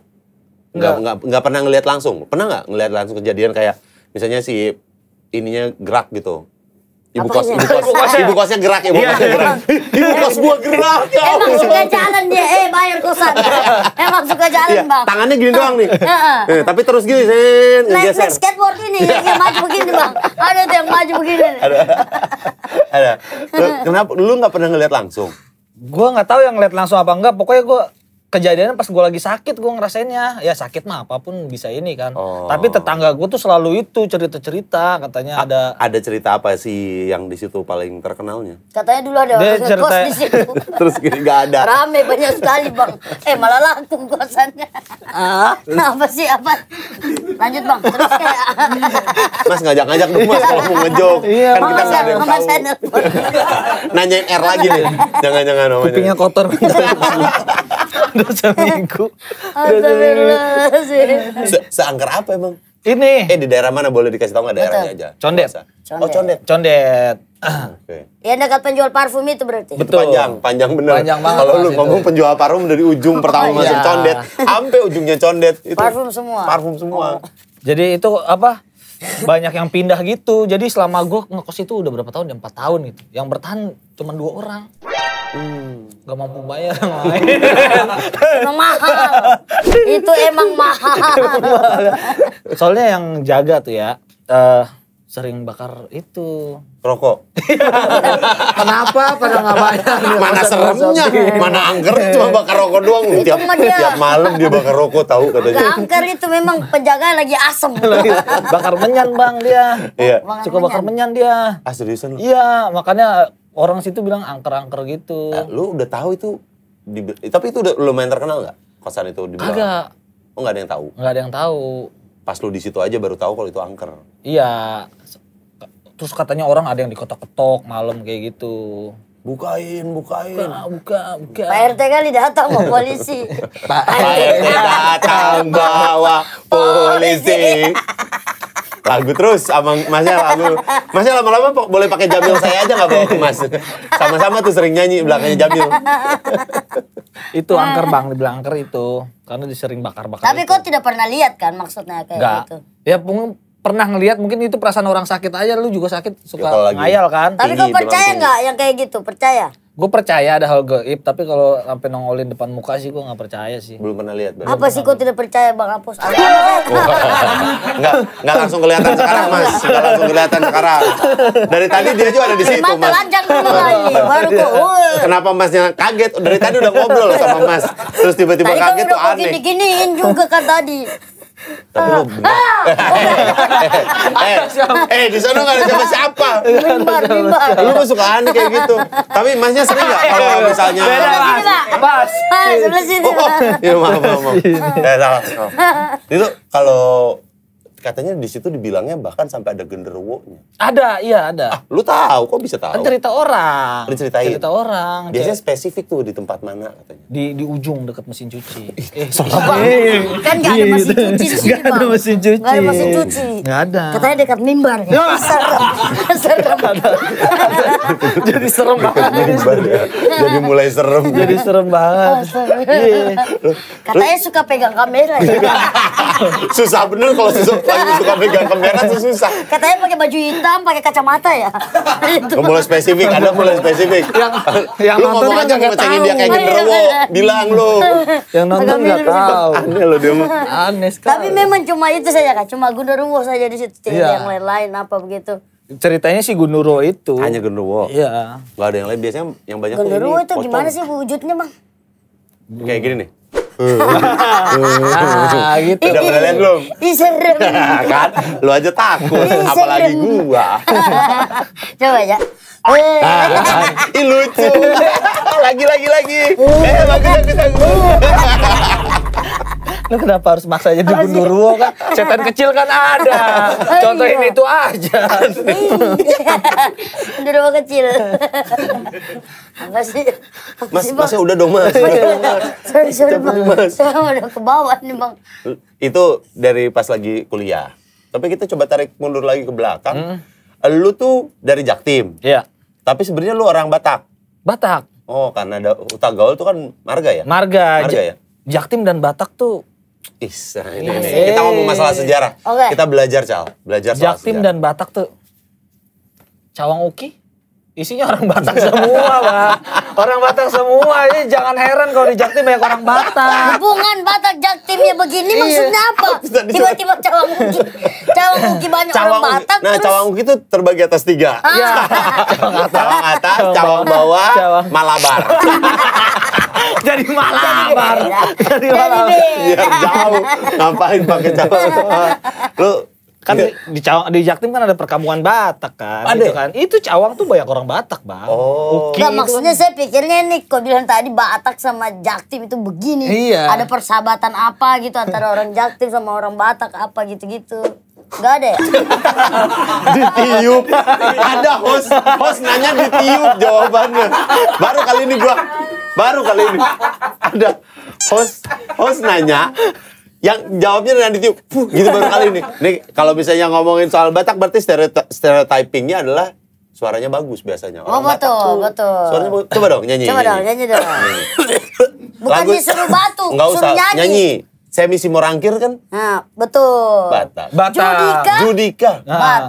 nggak, nggak, nggak pernah ngelihat langsung. Pernah nggak ngelihat langsung kejadian kayak misalnya si ininya gerak gitu? Ibu kos, ibu kos, ibu ya? kos, ibu kosnya gerak, ibu iya. kosnya gerak. Ibu kos gua gerak. Ya Emang suka jalan dia, eh bayar kosan. Emang suka jalan iya, bang. Tangannya gini doang nih. Eh, tapi terus gini, sen, naik, naik skateboard ini iya. yang maju begini bang. Ada tuh yang maju begini. Ada, ada. Kenapa? Lu nggak pernah ngeliat langsung? Gua nggak tahu yang ngeliat langsung apa enggak. Pokoknya gua kejadiannya pas gue lagi sakit gue ngerasainnya ya sakit mah apapun bisa ini kan oh. tapi tetangga gue tuh selalu itu cerita cerita katanya A ada ada cerita apa sih yang di situ paling terkenalnya katanya dulu ada orang cerita... di situ terus gini nggak ada rame banyak sekali bang eh malah laku kosannya ah apa sih apa lanjut bang terus kayak mas ngajak ngajak dong mas kalau mau ngejok iya, kan kita nggak ada yang tahu nanyain R lagi nih jangan jangan namanya kupingnya kotor dulu seminggu. Udah Se Seangker apa emang? Ini. Eh di daerah mana boleh dikasih tau gak daerahnya aja? Condet. condet. Oh condet. Condet. Okay. Yang dekat penjual parfum itu berarti. Betul. panjang, panjang bener. Panjang banget. Kalau lu ngomong penjual parfum dari ujung oh, pertama oh, masuk iya. condet, sampai ujungnya condet itu. Parfum semua. Parfum semua. Oh. Jadi itu apa? Banyak yang pindah gitu. Jadi selama gue ngekos itu udah berapa tahun? Ya, 4 tahun gitu. Yang bertahan cuma dua orang. Hmm. Gak mampu bayar Emang mahal. Itu emang mahal. Soalnya yang jaga tuh ya, uh, sering bakar itu rokok. Kenapa pada nggak bayar? Mana seremnya, mana angker cuma bakar rokok doang tiap, tiap malam dia bakar rokok tahu katanya. Gak angker itu memang penjaga lagi asem. bakar menyan bang dia. Iya. Cukup bakar menyan dia. Ah seriusan Iya makanya Orang situ bilang angker-angker gitu. Nah, lu udah tahu itu di, tapi itu udah lumayan terkenal nggak kosan itu di Agak. Oh nggak ada yang tahu. Nggak ada yang tahu. Pas lu di situ aja baru tahu kalau itu angker. Iya. Terus katanya orang ada yang diketok-ketok malam kayak gitu. Bukain, bukain. Buka, buka, buka. Pak RT kali datang mau polisi. Pak RT datang bawa polisi. lagu terus sama Masnya lagu. Masnya lama-lama boleh pakai Jamil saya aja nggak bawa mas Sama-sama tuh sering nyanyi belakangnya Jamil. itu nah. angker bang, belakang angker itu. Karena disering bakar-bakar Tapi itu. kau tidak pernah lihat kan maksudnya kayak Enggak. gitu? Ya pun pernah ngelihat mungkin itu perasaan orang sakit aja lu juga sakit suka ya, ngayal kan tapi kok percaya nggak yang kayak gitu percaya Gue percaya ada hal gaib, tapi kalau sampai nongolin depan muka sih gue nggak percaya sih. Belum pernah lihat. Belum Apa sih gue tidak percaya Bang Apus? nggak enggak langsung kelihatan sekarang Mas. Enggak langsung kelihatan sekarang. Dari tadi dia juga ada di situ Mas. dulu lagi, baru kok. Kenapa Masnya kaget? Dari tadi udah ngobrol sama Mas. Terus tiba-tiba kan kaget tuh aneh. Tadi gini-giniin juga kan tadi. Tapi ah. ah. eh, eh, eh, di sana gak ada siapa-siapa. Mimbar, mimbar. Lu mah suka aneh kayak gitu. Tapi masnya sering gak kalau misalnya... Beda, mas. Mas, ah, sebelah sini. Oh, iya, maaf, maaf, maaf. Eh, salah. Itu kalau katanya di situ dibilangnya bahkan sampai ada genderuwo-nya. Ada, iya ada. Ah, lu tahu kok bisa tahu? Kan cerita orang. Lu ceritain. Cerita orang. Biasanya kayak... spesifik tuh di tempat mana katanya? Di di ujung dekat mesin cuci. eh, apa Kan enggak iya, ada mesin cuci Enggak ada mesin cuci. Enggak ada mesin cuci. Enggak ada. Katanya dekat mimbar. Ya. serem. serem. Jadi serem banget. Mimbar ya. Jadi mulai serem. Ya. Jadi serem banget. Oh, iya. Katanya suka pegang kamera ya. Susah bener kalau susah lagi suka pegang kamera tuh susah. Katanya pakai baju hitam, pakai kacamata ya. Itu. Mulai spesifik, ada mulai spesifik. yang yang lu ngomong aja kan ngecengin dia kayak genderuwo, iya, iya. bilang lu. Yang nonton nggak tahu. Aneh lo dia mah. Aneh sekali. Tapi memang cuma itu saja kan, cuma genderuwo saja di situ, tidak iya. yang lain-lain apa begitu ceritanya si Gunuro itu. Hanya Gunuro. Iya. Gak ada yang lain. Biasanya yang banyak Gunuro itu potong. gimana sih wujudnya bang? Kayak gini nih nah, gitu. Udah pernah lihat belum? Ih kan, lu aja takut, apalagi gua. Coba ya. Ih lucu. lagi lagi lagi. Uh. Eh bagus bagus bagus. Lu kenapa harus maksa jadi Gundurwo kan? Setan kecil kan ada. Iya. contoh ini itu aja. Gundurwo iya. kecil. Apa sih? Mas, masnya udah dong mas. sorry, sorry bang. Saya udah ke bawah nih bang. Itu dari pas lagi kuliah. Tapi kita coba tarik mundur lagi ke belakang. Hmm. Lu tuh dari Jaktim. Iya. Tapi sebenarnya lu orang Batak. Batak. Oh, karena ada Utagaul tuh kan marga ya? Marga. Marga ja ya? Jaktim dan Batak tuh Isa, ini, ini. Iya. Kita ngomong masalah iya. sejarah. Okay. Kita belajar, Cal. Belajar soal Jaktim sejarah. dan Batak tuh. Cawang Uki? Isinya orang Batak semua, pak. Orang Batak semua. Ini jangan heran kalau di Jaktim banyak orang Batak. Hubungan Batak Jaktimnya begini iya. maksudnya apa? Tiba-tiba Cawang Uki. Cawang Uki banyak cawang, orang Batak. Nah, terus... Cawang Uki itu terbagi atas tiga. Iya. Ah. cawang atas, cawang, atas, cawang bawah, cawang. Malabar. jadi bar. jadi malamar ya, iya, jauh ngapain pakai calon lu kan yeah. di Cawang di Jaktim kan ada perkampungan Batak kan ada. Gitu kan itu Cawang tuh banyak orang Batak bang oh Uki. maksudnya saya pikirnya nih kau bilang tadi Batak sama Jaktim itu begini iya. ada persahabatan apa gitu antara orang Jaktim sama orang Batak apa gitu gitu Gak ada ya? ditiup. Ada host, host nanya ditiup jawabannya. Baru kali ini gua baru kali ini ada host host nanya yang jawabnya nanti ditiup Puh, gitu baru kali ini nih kalau misalnya ngomongin soal Batak berarti stereotypingnya adalah suaranya bagus biasanya oh, orang oh, betul, Batak betul. suaranya bagus. coba dong nyanyi coba dong nyanyi dong bukan Lagu, disuruh batu, nggak usah nyanyi, nyanyi Semi Simorangkir kan? Nah, betul. Batak. Bata. Judika. Judika. Nah. Bata.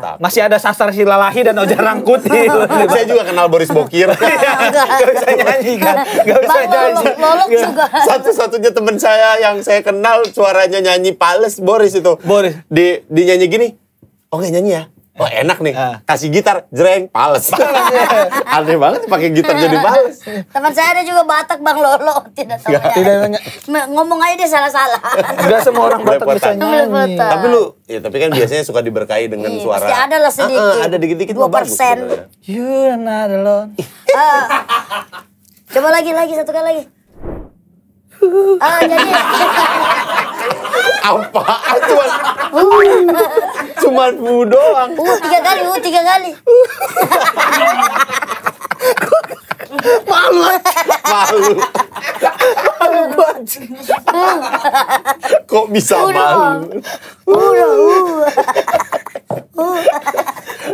Bata. Masih ada Sasar Silalahi dan Oja Rangkuti. saya juga kenal Boris Bokir. Iya, Gak bisa nyanyi kan? Gak bisa nyanyi. Lolok juga. Satu-satunya teman saya yang saya kenal suaranya nyanyi pales Boris itu. Boris. Di, nyanyi gini. Oke oh, nyanyi ya. Oh enak nih, ah. kasih gitar, jreng, pales. Iya. Aneh banget pakai gitar jadi pales. Teman saya ada juga Batak Bang Lolo, tidak tahu. tidak Ngomong aja dia salah-salah. Enggak semua orang Batak bisa nyanyi. Tapi lu, ya tapi kan biasanya suka diberkahi dengan suara. Pasti ada lah ah, ah, sedikit. Uh, ada dikit-dikit dua persen You're not alone. coba lagi, lagi, satu kali lagi. Ah, jadi apa? Ah, cuman uh, cuman bu doang. Uh tiga kali, uh tiga kali. malu malu malu banget. kok bisa uh, malu udah uh.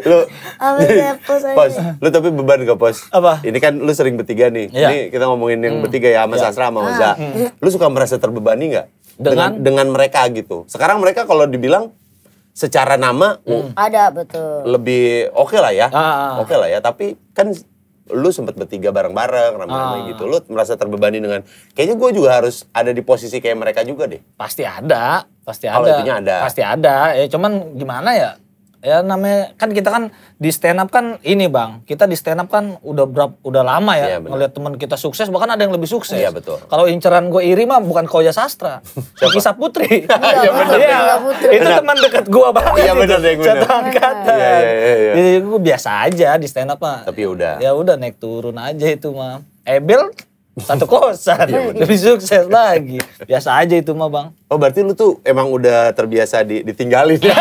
lu ya, pos lu tapi beban gak pos apa ini kan lu sering bertiga nih iya. ini kita ngomongin yang bertiga ya sama iya. sasra sama Oza ah. hmm. lu suka merasa terbebani nggak dengan dengan, mereka gitu. Sekarang mereka kalau dibilang secara nama hmm. ada betul. Lebih oke okay lah ya. Ah. ah, ah. Oke okay lah ya, tapi kan lu sempat bertiga bareng-bareng ramai-ramai ah. gitu. Lu merasa terbebani dengan kayaknya gue juga harus ada di posisi kayak mereka juga deh. Pasti ada, pasti ada. Kalau ada. Pasti ada. Ya cuman gimana ya? ya namanya kan kita kan di stand up kan ini bang kita di stand up kan udah berap udah lama ya, ya teman kita sukses bahkan ada yang lebih sukses iya betul kalau inceran gue iri mah bukan Koya Sastra Kisah Putri iya ya, ya. Putri. itu teman dekat gue banget iya, gitu. iya benar deh satu angkatan iya iya iya jadi gue biasa aja di stand up mah tapi udah ya udah naik turun aja itu mah Ebel eh, satu kosan ya, lebih sukses lagi biasa aja itu mah bang oh berarti lu tuh emang udah terbiasa di, ditinggalin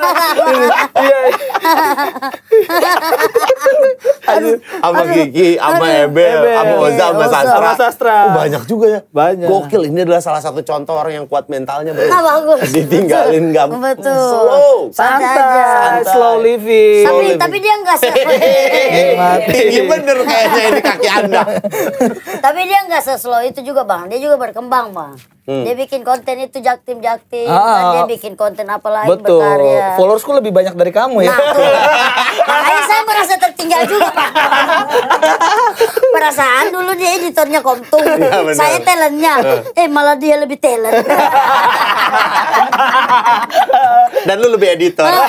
Iya, iya. Aduh, sama Kiki, sama Ebel, sama Oza, sama Sastra. Sama Sastra. Oh, banyak juga ya. Banyak. Gokil, ini adalah salah satu contoh orang yang kuat mentalnya. Bro. bagus. Ditinggalin gak Betul. Slow. Santai. Slow living. Tapi, tapi dia gak Tinggi bener kayaknya ini kaki anda. tapi dia gak seslow itu juga bang. Dia juga berkembang bang. Hmm. Dia bikin konten itu jaktim-jaktim. Ah, dia bikin konten apa lain betul. berkarya. Iya. followersku lebih banyak dari kamu ya. Nah, Makanya saya merasa tertinggal juga Pak. Perasaan dulu dia editornya Komtung, ya, saya talentnya. Iya. Eh malah dia lebih talent. Dan lu lebih editor. Ah,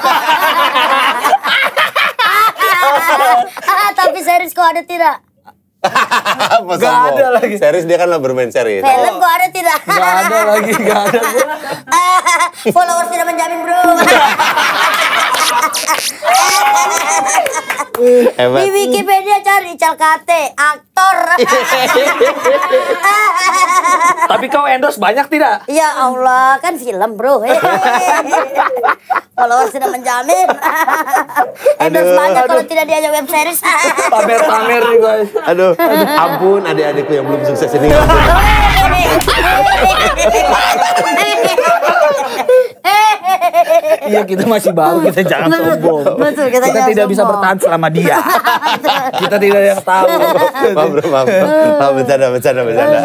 ah, ah, tapi serius kok ada tidak? gak ada lagi. Series dia kan lah bermain series. Film gue ada tidak. gak ada lagi, gak ada. Followers tidak menjamin bro. Di Wikipedia cari Calcate, aktor. Tapi kau endorse banyak tidak? Ya Allah, kan film bro. Kalau eh. sudah menjamin. endorse banyak kalau tidak diajak web series. Pamer-pamer nih guys. Aduh. Ampun adik-adikku yang belum sukses ini. Iya kita masih baru kita jangan betul, sombong. Betul, kita, kita tidak sombong. bisa bertahan selama dia. kita tidak yang tahu. maaf bro, maaf. Maaf bercanda, bercanda, bercanda.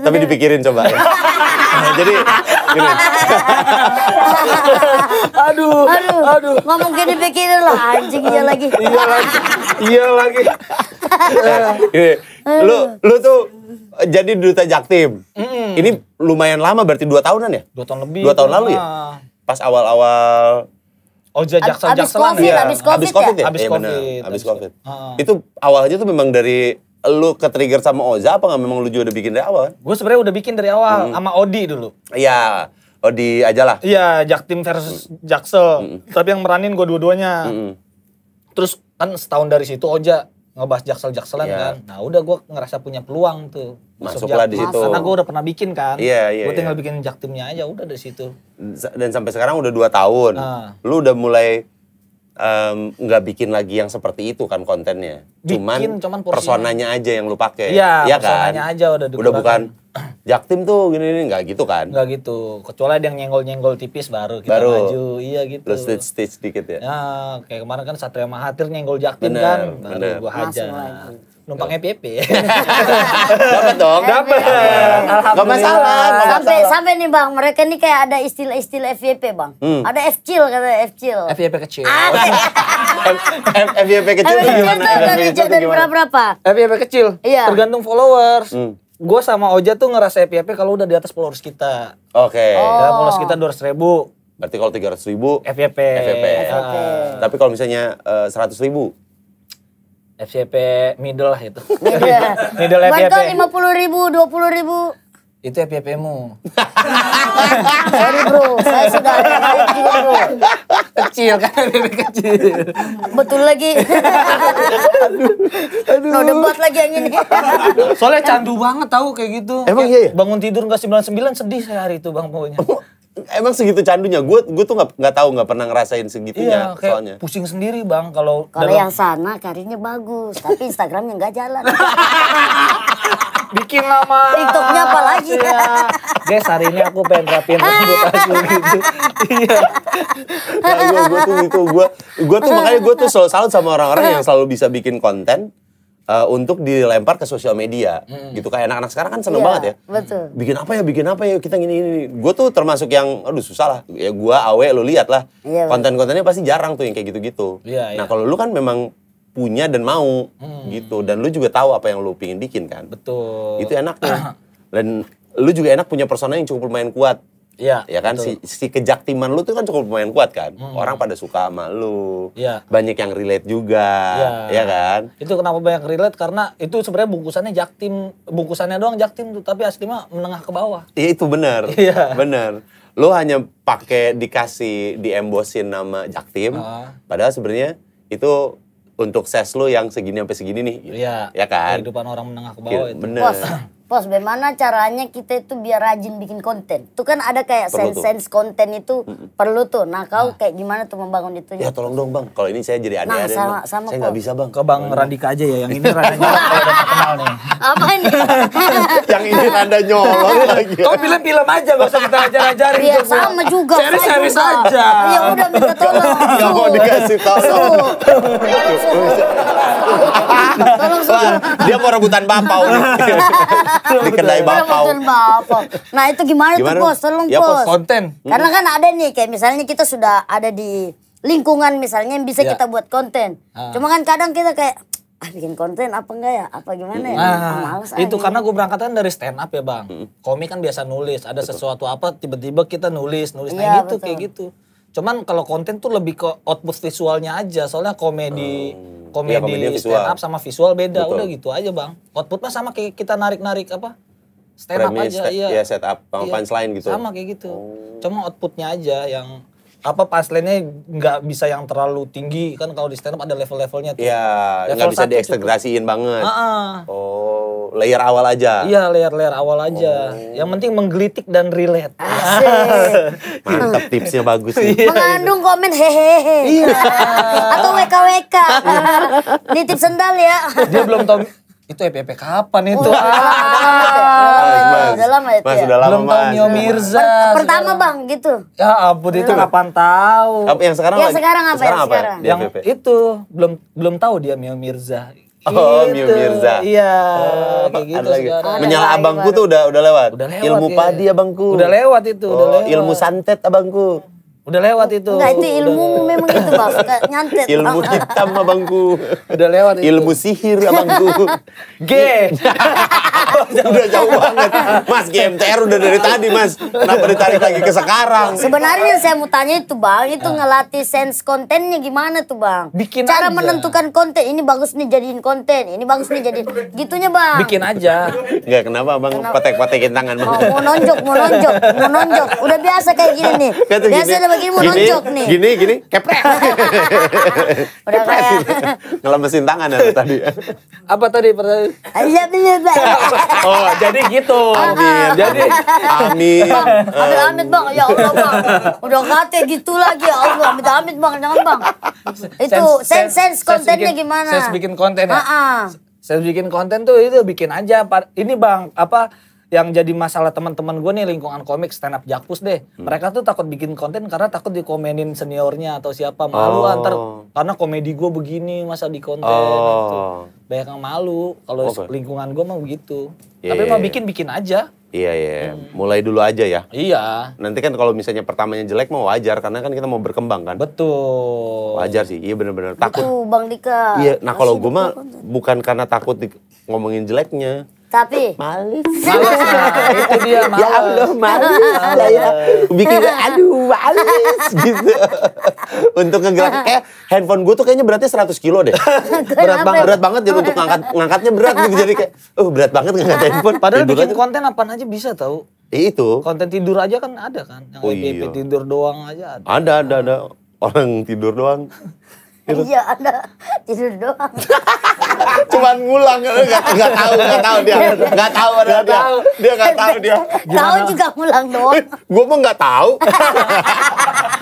Tapi dipikirin coba ya. Jadi gini. aduh, aduh, aduh. Nggak mungkin dipikirin lah anjing iya lagi. iya lagi. Iya lagi. Eh, gini, lu lu tuh jadi duta jaktim. Mm. Ini lumayan lama berarti dua tahunan ya? Dua tahun lebih. Dua tahun lalu ya? Ah pas awal-awal Oh jadi Jackson abis Jackson ya? COVID, ya. Abis COVID, abis COVID ya? ya? Abis iya, COVID. Ya, abis, abis COVID. Uh. Itu awalnya tuh memang dari lu ke trigger sama Oza apa nggak memang lu juga udah bikin dari awal? Kan? Gue sebenarnya udah bikin dari awal hmm. sama Odi dulu. Iya. Odi aja lah. Iya, Jack Jaktim versus hmm. Jackson. Hmm. Tapi yang meranin gue dua-duanya. Hmm. Terus kan setahun dari situ Oja ngebahas jaksel-jakselan yeah. kan. Nah, udah gue ngerasa punya peluang tuh. Masuklah di situ. Karena gue udah pernah bikin kan. Iya, yeah, iya. Yeah, gue tinggal yeah. bikin jaktimnya aja udah dari situ. Dan sampai sekarang udah dua tahun. Nah. Lu udah mulai nggak um, bikin lagi yang seperti itu kan kontennya. Bikin, cuman, cuman personanya aja yang lu pake, Iya, ya personanya kan? aja udah Udah bukan Jaktim tuh gini gini nggak gitu kan? Nggak gitu. Kecuali ada yang nyenggol-nyenggol tipis baru kita baru. maju. Iya gitu. Terus stitch stitch dikit ya. Ya kayak kemarin kan Satria Mahathir nyenggol Jaktim bener, kan. Baru nah, bener. gua hajar. Numpang EPP. Dapat dong. Dapat. Gak masalah. sampai sampai nih bang, mereka nih kayak ada istilah-istilah FYP bang. Hmm. Ada FCIL kata FCIL. FYP kecil. Ah. FYP kecil itu gimana? FYP kecil dari berapa? berapa? FYP kecil. Iya. Tergantung followers. Hmm gue sama Oja tuh ngerasa happy happy kalau udah di atas followers kita. Oke. Okay. Oh. followers kita dua ratus ribu. Berarti kalau tiga ratus ribu. FYP. FYP. Okay. Ah. Tapi kalau misalnya eh, seratus uh, ribu. FYP middle lah itu. middle FYP. Bantu lima puluh ribu, dua puluh ribu itu FYP-mu. Sorry bro, saya sudah naik juga bro. Kecil kan, lebih kecil. Betul lagi. aduh, aduh. No debat lagi yang ini. Soalnya candu banget tau kayak gitu. Emang iya ya? Bangun tidur nggak 99 sedih saya hari itu bang pokoknya. Emang segitu candunya, gue gue tuh nggak nggak tahu nggak pernah ngerasain segitunya iya, kayak soalnya. Pusing sendiri bang kalau. Kalau dalam... yang sana karirnya bagus, tapi Instagramnya nggak jalan. bikin nama TikToknya apa lagi ya. guys hari ini aku pengen rapiin rambut aku gitu iya nah, gue gue tuh gitu gue gue tuh makanya gue tuh selalu salut sama orang-orang yang selalu bisa bikin konten uh, untuk dilempar ke sosial media hmm. gitu kayak anak-anak sekarang kan seneng yeah, banget ya betul. bikin apa ya bikin apa ya kita gini ini gue tuh termasuk yang aduh susah lah ya gue awe lo liat lah yeah, iya, konten-kontennya pasti jarang tuh yang kayak gitu-gitu yeah, nah iya. kalau lu kan memang punya dan mau hmm. gitu dan lu juga tahu apa yang lu pingin bikin kan betul itu enak enaknya dan lu juga enak punya persona yang cukup lumayan kuat Iya. Ya kan betul. si, si kejaktiman lu tuh kan cukup lumayan kuat kan. Hmm. Orang pada suka sama lu. Iya. Banyak yang relate juga. Iya ya kan? Itu kenapa banyak relate karena itu sebenarnya bungkusannya jaktim, bungkusannya doang jaktim tuh, tapi aslinya menengah ke bawah. Iya itu benar. Iya. Benar. Lu hanya pakai dikasih diembosin nama jaktim. Uh. Padahal sebenarnya itu untuk ses lu yang segini sampai segini nih. Iya. Ya kan? Kehidupan orang menengah ke bawah iya, itu. Bener. Pos, bagaimana caranya kita itu biar rajin bikin konten? Tuh kan ada kayak sense-sense konten itu hmm perlu tuh. Nah, kau nah. kayak gimana tuh membangun itu? Ya tolong dong, Bang. Kalau ini saya jadi ada Nah, sama, bang. sama saya nggak bisa, Bang. Ke Bang Radika aja ya. Yang ini Radika. kenal nih. Apa ini? yang ini Randa nyolong iya. lagi. Kau film-film aja, gak usah kita ajar-ajarin. Iya, sama juga. Serius-serius aja. Ya udah, minta tolong. Gak mau dikasih tahu. Tolong, Dia mau rebutan bapau nih di kedai bapak. Nah itu gimana, gimana? tuh bos? Tolong ya, bos. Konten. Karena hmm. kan ada nih kayak misalnya kita sudah ada di lingkungan misalnya yang bisa ya. kita buat konten. Ah. Cuma kan kadang kita kayak ah bikin konten apa enggak ya apa gimana ya nah, ah, males itu aja. karena gue berangkatan dari stand up ya bang hmm. komik kan biasa nulis ada betul. sesuatu apa tiba-tiba kita nulis nulis nah ya, gitu betul. kayak gitu cuman kalau konten tuh lebih ke output visualnya aja soalnya komedi hmm Iya, komedi, ya, komedi visual. stand up sama visual beda Betul. udah gitu aja bang output mah sama kayak kita narik narik apa stand up Premise, aja iya ya set up sama iya. punchline gitu sama kayak gitu oh. cuma outputnya aja yang apa pas nggak bisa yang terlalu tinggi kan kalau di stand up ada level-levelnya tuh. Iya, level nggak bisa diintegrasiin banget. Uh -uh. Oh, layer awal aja. Iya, layer-layer awal aja. Oh. Yang penting menggelitik dan relate. Asik. Mantap tipsnya bagus nih. Iya. Mengandung komen hehehe. Iya. Atau WKWK. Nitip sendal ya. Dia belum tahu itu EPP kapan itu? Wah, oh, iya. udah lama itu. Mas, ya? udah lama, Belum tahu Mio Mirza. pertama Bang gitu. Ya ampun itu kapan tahu. yang sekarang yang sekarang apa? Sekarang apa? Yang e itu belum belum tahu dia Mio Mirza. Oh, Mio gitu. Mirza. Iya, oh, kayak gitu. Sekarang. Menyala abangku tuh udah udah lewat. Udah lewat. Ilmu ya. padi abangku. Udah lewat itu, udah oh, lewat. Ilmu santet abangku. Udah lewat itu. Enggak, itu ilmu udah. memang itu, Bang. Nyantet. Ilmu hitam, Abangku. Udah lewat itu. Ilmu sihir, Abangku. G. udah jauh banget. Mas, GMTR udah dari tadi, Mas. Kenapa ditarik lagi ke sekarang? Sebenarnya saya mau tanya itu, Bang. Itu ngelatih sense kontennya gimana tuh, Bang? Bikin Cara aja. menentukan konten. Ini bagus nih jadiin konten. Ini bagus nih jadiin. Gitunya, Bang. Bikin aja. Enggak, kenapa, Bang? Patek-patekin tangan, Oh, mau nonjok, mau nonjok, mau nonjok. Udah biasa kayak gini nih. Biasa udah begini mau nonjok nih. Gini, gini. Kepret. udah kayak. Ngelemesin tangan tadi. Apa tadi pertanyaan? Iya, bener, iya, Bang. oh, jadi gitu. Amin. Jadi amin. Amin eh. amin Bang. Ya Allah Bang. Udah kate gitu lagi ya Allah. Amin amin Bang, jangan Bang. Itu sense sense kontennya gimana? Sense bikin konten ya. Heeh. Ah, ah. Saya bikin konten tuh itu bikin aja. Ini Bang, apa yang jadi masalah teman-teman gue nih lingkungan komik stand up jakpus deh. Hmm. Mereka tuh takut bikin konten karena takut dikomenin seniornya atau siapa malu oh. antar karena komedi gue begini masa di konten oh. Gitu. Banyak yang malu kalau okay. lingkungan gue mah begitu. Yeah. Tapi iya, mau iya. bikin bikin aja. Iya iya, hmm. mulai dulu aja ya. Iya. Nanti kan kalau misalnya pertamanya jelek mau wajar karena kan kita mau berkembang kan. Betul. Wajar sih, iya benar-benar takut. Betul, Bang Dika. Iya, nah kalau gue mah bukan karena takut di ngomongin jeleknya, tapi malis. Malis. Nah, itu dia malis. Ya Allah malis. ya. bikin aduh malis gitu. untuk ngegerak kayak handphone gue tuh kayaknya beratnya 100 kilo deh. berat banget, berat banget jadi untuk ngangkat ngangkatnya berat gitu jadi kayak uh berat banget ngangkat handphone. Padahal Tidur bikin aja. konten apa aja bisa tau. itu. Konten tidur aja kan ada kan. Yang oh, iya. tidur doang aja ada. Ada, ada, ada. Orang tidur doang gitu. Iya, ada tidur doang. Cuman ngulang enggak enggak tahu, enggak tahu dia. Enggak tahu ada dia. Tahu. Dia gak tahu dia. Tahu juga ngulang doang. Eh, Gue mah enggak tahu.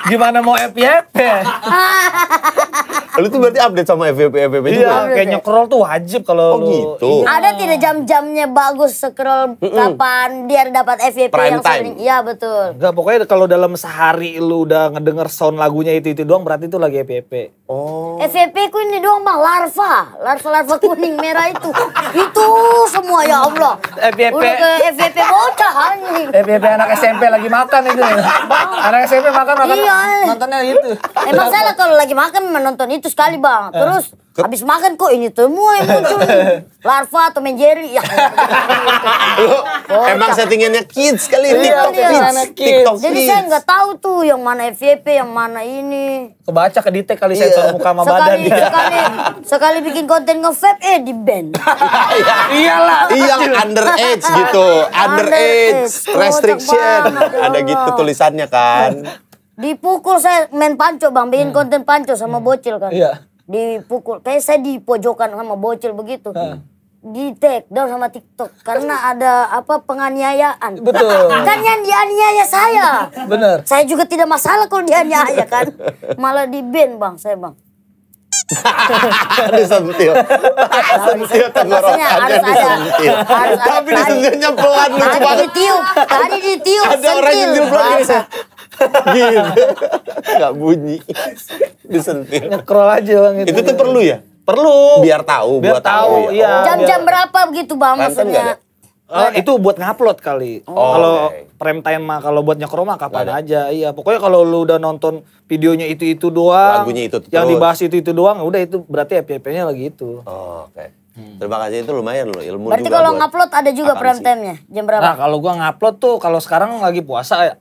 Gimana mau FYP? lu tuh berarti update sama FVP FVP iya, juga. kayak nyekrol tuh wajib kalau oh, gitu. Iya. Ada tidak jam-jamnya bagus scroll mm -mm. kapan biar dapat FVP Prime yang time. sering. Iya betul. Enggak pokoknya kalau dalam sehari lu udah ngedenger sound lagunya itu itu doang berarti itu lagi FVP. Oh. FVP ku ini doang mah larva, larva-larva kuning merah itu. itu semua ya Allah. FVP. ke FVP bocah anjing. FVP anak SMP lagi makan itu. Ya. anak SMP makan makan. Iya. Eh. Nontonnya itu. Emang salah kalau lagi makan menonton itu itu sekali bang. Eh, Terus uh, habis makan kok ini semua yang muncul larva atau menjeri ya. emang settingannya kids kali iya, TikTok iya. kids. TikTok Jadi kids. saya nggak tahu tuh yang mana FYP yang mana ini. Kebaca ke detail kali saya iya. soal muka sama sekali, badan. Sekali sekali bikin konten nge-vape eh di band. Iyalah. Iya, under underage gitu. Underage, underage restriction. Ya Ada gitu tulisannya kan. Dipukul saya main panco bang, bikin hmm. konten panco sama hmm. bocil kan. Iya. Dipukul, kayak saya di pojokan sama bocil begitu. Hmm. Di take down sama TikTok karena ada apa penganiayaan. Betul. kan yang dianiaya saya. Benar. Saya juga tidak masalah kalau dianiaya kan. Malah di ban bang saya bang disentil. Sentil tenggorokannya disentil. Tapi disentilnya pelan lucu banget. Ditiup, tadi ditiup. Ada orang yang pelan gini gitu nggak bunyi disentil ngekrol aja bang itu tuh perlu ya perlu biar tahu biar buat tahu, tahu ya. Iya, jam-jam berapa begitu bang maksudnya Uh, itu buat ngupload kali. Oh, kalau okay. prime time mah kalau buat nyokroma mah kapan aja. Iya, pokoknya kalau lu udah nonton videonya itu-itu doang, lagunya itu terus. Yang dibahas itu-itu doang, udah itu berarti FYP-nya lagi itu. Oh, oke. Okay. Hmm. Terima kasih itu lumayan loh ilmu Berarti juga kalau ngupload ada juga prime time-nya jam berapa? Nah, kalau gua ngupload tuh kalau sekarang lagi puasa ya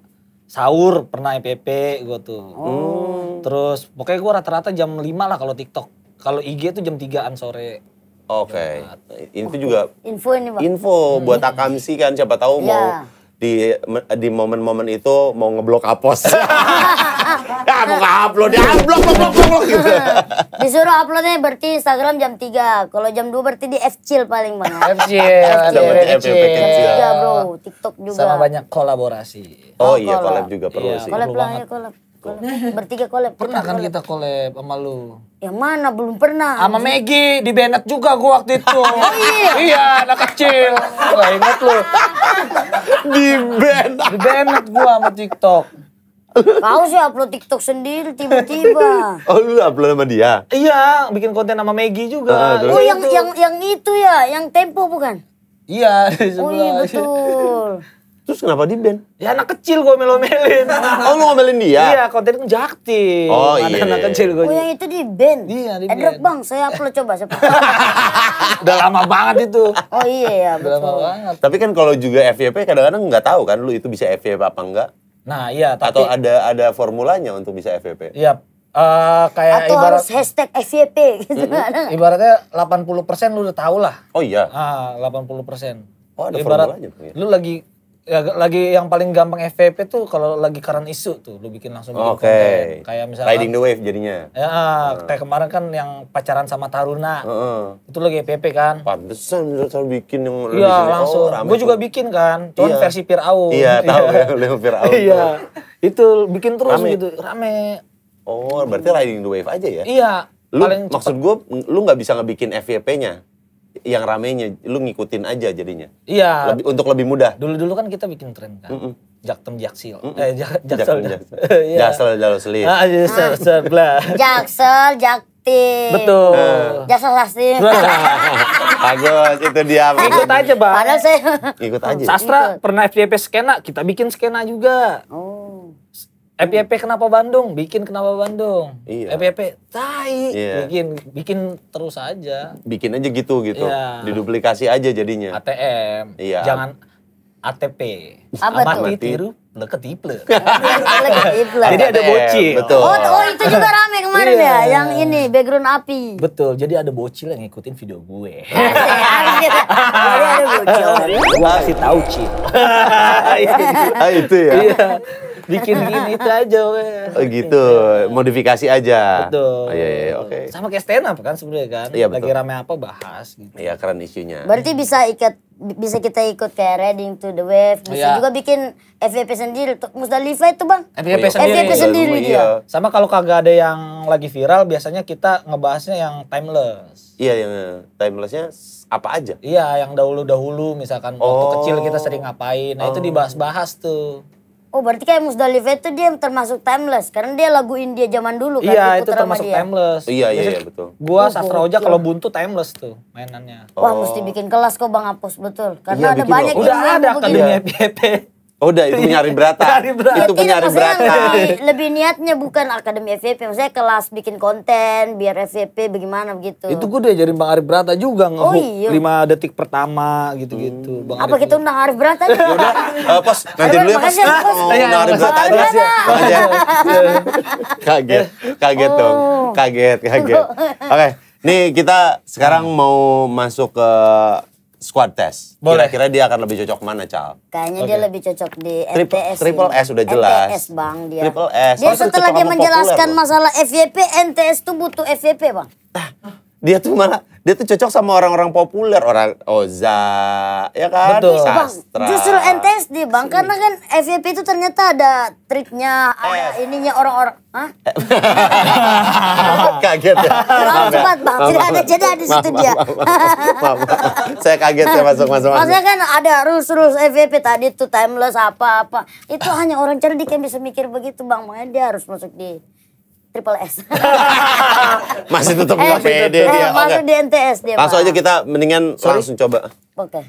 sahur pernah FYP gua tuh. Oh. Terus pokoknya gua rata-rata jam 5 lah kalau TikTok. Kalau IG itu jam 3-an sore. Oke. Okay. Itu juga info ini, Pak. Info hmm. buat Akamsi kan siapa tahu yeah. mau ya. di di momen-momen itu mau ngeblok Apos. ya mau upload ya upload upload upload gitu. Disuruh uploadnya berarti Instagram jam 3. Kalau jam 2 berarti di FCL paling FCL, F chill. Ya. Jam 3 bro. TikTok juga. Sama banyak kolaborasi. Oh, oh iya kolab juga perlu iya, sih. Kolab lah ya Nah, bertiga collab. Pernah kan collab. kita collab sama lu? Yang mana belum pernah. Sama Megi di Benet juga gua waktu itu. oh iya. iya. anak kecil. Gak inget lu. di Benet. Di Benet gua sama TikTok. Kau sih upload TikTok sendiri tiba-tiba. Oh lu upload sama dia? Iya, bikin konten sama Megi juga. Ah, oh yang yang yang itu ya, yang Tempo bukan? Iya, di Oh iya betul. Terus kenapa di band? Ya anak kecil gue melomelin, oh lu ngomelin dia? Iya konten itu jakti. Oh iya. anak iya, kecil iya. gue. Oh yang itu di band? Iya di band. Edrek bang saya upload coba. Saya Udah lama banget itu. Oh iya ya. Udah lama banget. Tapi kan kalau juga FYP kadang-kadang nggak tahu kan lu itu bisa FYP apa enggak. Nah iya tapi. Atau ada ada formulanya untuk bisa FYP? Iya Uh, kayak Atau harus hashtag FYP gitu. Ibaratnya 80% lu udah tau lah. Oh iya? Ah, 80%. Oh ada ibarat, formulanya. Iya. Lu lagi ya lagi yang paling gampang FVP tuh kalau lagi karena isu tuh lu bikin langsung bikin okay. konten kayak misalnya riding the wave jadinya ya uh. kayak kemarin kan yang pacaran sama Taruna uh -uh. itu lagi FVP kan pantesan bisa bikin yang iya langsung oh, gue juga bikin kan cuman iya. versi Fir'aun iya, iya tahu ya yang Fir'aun iya itu bikin terus rame. gitu rame oh berarti riding the wave aja ya iya lu, paling maksud gue lu nggak bisa ngebikin FVP-nya yang ramenya lu ngikutin aja jadinya. Iya. Lebih, untuk lebih mudah. Dulu-dulu kan kita bikin tren kan. Mm -mm. Jaktem Jaksil. Mm -mm. Eh jak, Jaksel. Jaksel Jalosli. Iya. Ah, Jaksel Jaksel. Ah, iya, ah. Jaksel Jaktim. Betul. Uh. Jaksel Sasti. Bagus, itu dia. Ikut aja, Bang. Padahal saya. Ikut aja. Sastra Ikut. pernah FJP skena, kita bikin skena juga. Oh. FYP kenapa Bandung? Bikin kenapa Bandung? Iya. FYP tai. Iya. Bikin bikin terus aja. Bikin aja gitu gitu. Iya. Diduplikasi aja jadinya. ATM. Iya. Jangan ATP. Apa Amati tuh? tiru leket iple. Jadi ada bocil. Betul. Oh, oh itu juga rame kemarin ya iya. yang ini background api. Betul. Jadi ada bocil yang ngikutin video gue. Jadi ada bocil. kasih tau, Ci. Iya. ah itu ya. Iya. Bikin gini itu aja oke. Oh gitu. Modifikasi aja. Betul. Oh, iya iya oke. Okay. Sama kayak stand up kan sebenarnya kan. Iya, Lagi rame apa bahas gitu. Iya keren isunya. Berarti bisa ikat bisa kita ikut kayak Riding to the Wave, bisa yeah. juga bikin FVP sendiri. untuk Musdalifah itu bang? FVP oh, iya. sendiri. FVP iya, sendiri dia. Sama kalau kagak ada yang lagi viral, biasanya kita ngebahasnya yang timeless. Iya, yang timelessnya apa aja? Iya, yang dahulu-dahulu misalkan oh. waktu kecil kita sering ngapain. Nah oh. itu dibahas-bahas tuh. Oh berarti kayak Musdalifah itu dia termasuk timeless karena dia lagu India zaman dulu kan. Iya itu termasuk dia. timeless. Iya iya, iya betul. Gua oh, sastra oja kalau buntu timeless tuh mainannya. Wah oh. mesti bikin kelas kok Bang Apus betul. Karena iya, ada banyak yang Udah ada di FPP. Oh udah itu punya berata. Itu punya iya, berata. Lebih, lebih niatnya bukan akademi FVP, maksudnya kelas bikin konten biar FVP bagaimana begitu. Itu gue udah jadi Bang Arif Brata juga oh, ngehook oh, iya. 5 detik pertama gitu-gitu. Hmm. Bang Apa Arif kita undang Arif Brata? ya udah, uh, eh, pos nanti dulu ya pos. Undang oh, Arif Brata aja. Kaget, kaget oh. dong. Kaget, kaget. Oke, okay. nih kita sekarang hmm. mau masuk ke squad test. Boleh. Kira-kira dia akan lebih cocok mana, Cal? Kayaknya okay. dia lebih cocok di triple, Triple S udah jelas. NTS Bang, dia. Triple S. Dia setelah dia menjelaskan populer, masalah FYP, NTS tuh butuh FYP, Bang. Ah. Dia tuh malah dia tuh cocok sama orang-orang populer, orang Oza, ya kan? Betul. Sastra. Bang, justru NTSD bang, karena kan FVP itu ternyata ada triknya, ada eh. ininya orang-orang. Hah? kaget ya? Terlalu cepat bang, tidak ada jeda di situ dia. Saya kaget ya masuk masuk. Maksudnya kan ada rules-rules FYP tadi tuh timeless apa-apa. Itu hanya orang cerdik yang bisa mikir begitu bang, makanya dia harus masuk di triple S. Masih tetap eh, nggak eh, pede eh, dia. Masuk di NTS dia. Langsung aja kita mendingan Sorry? langsung coba. Oke. Okay.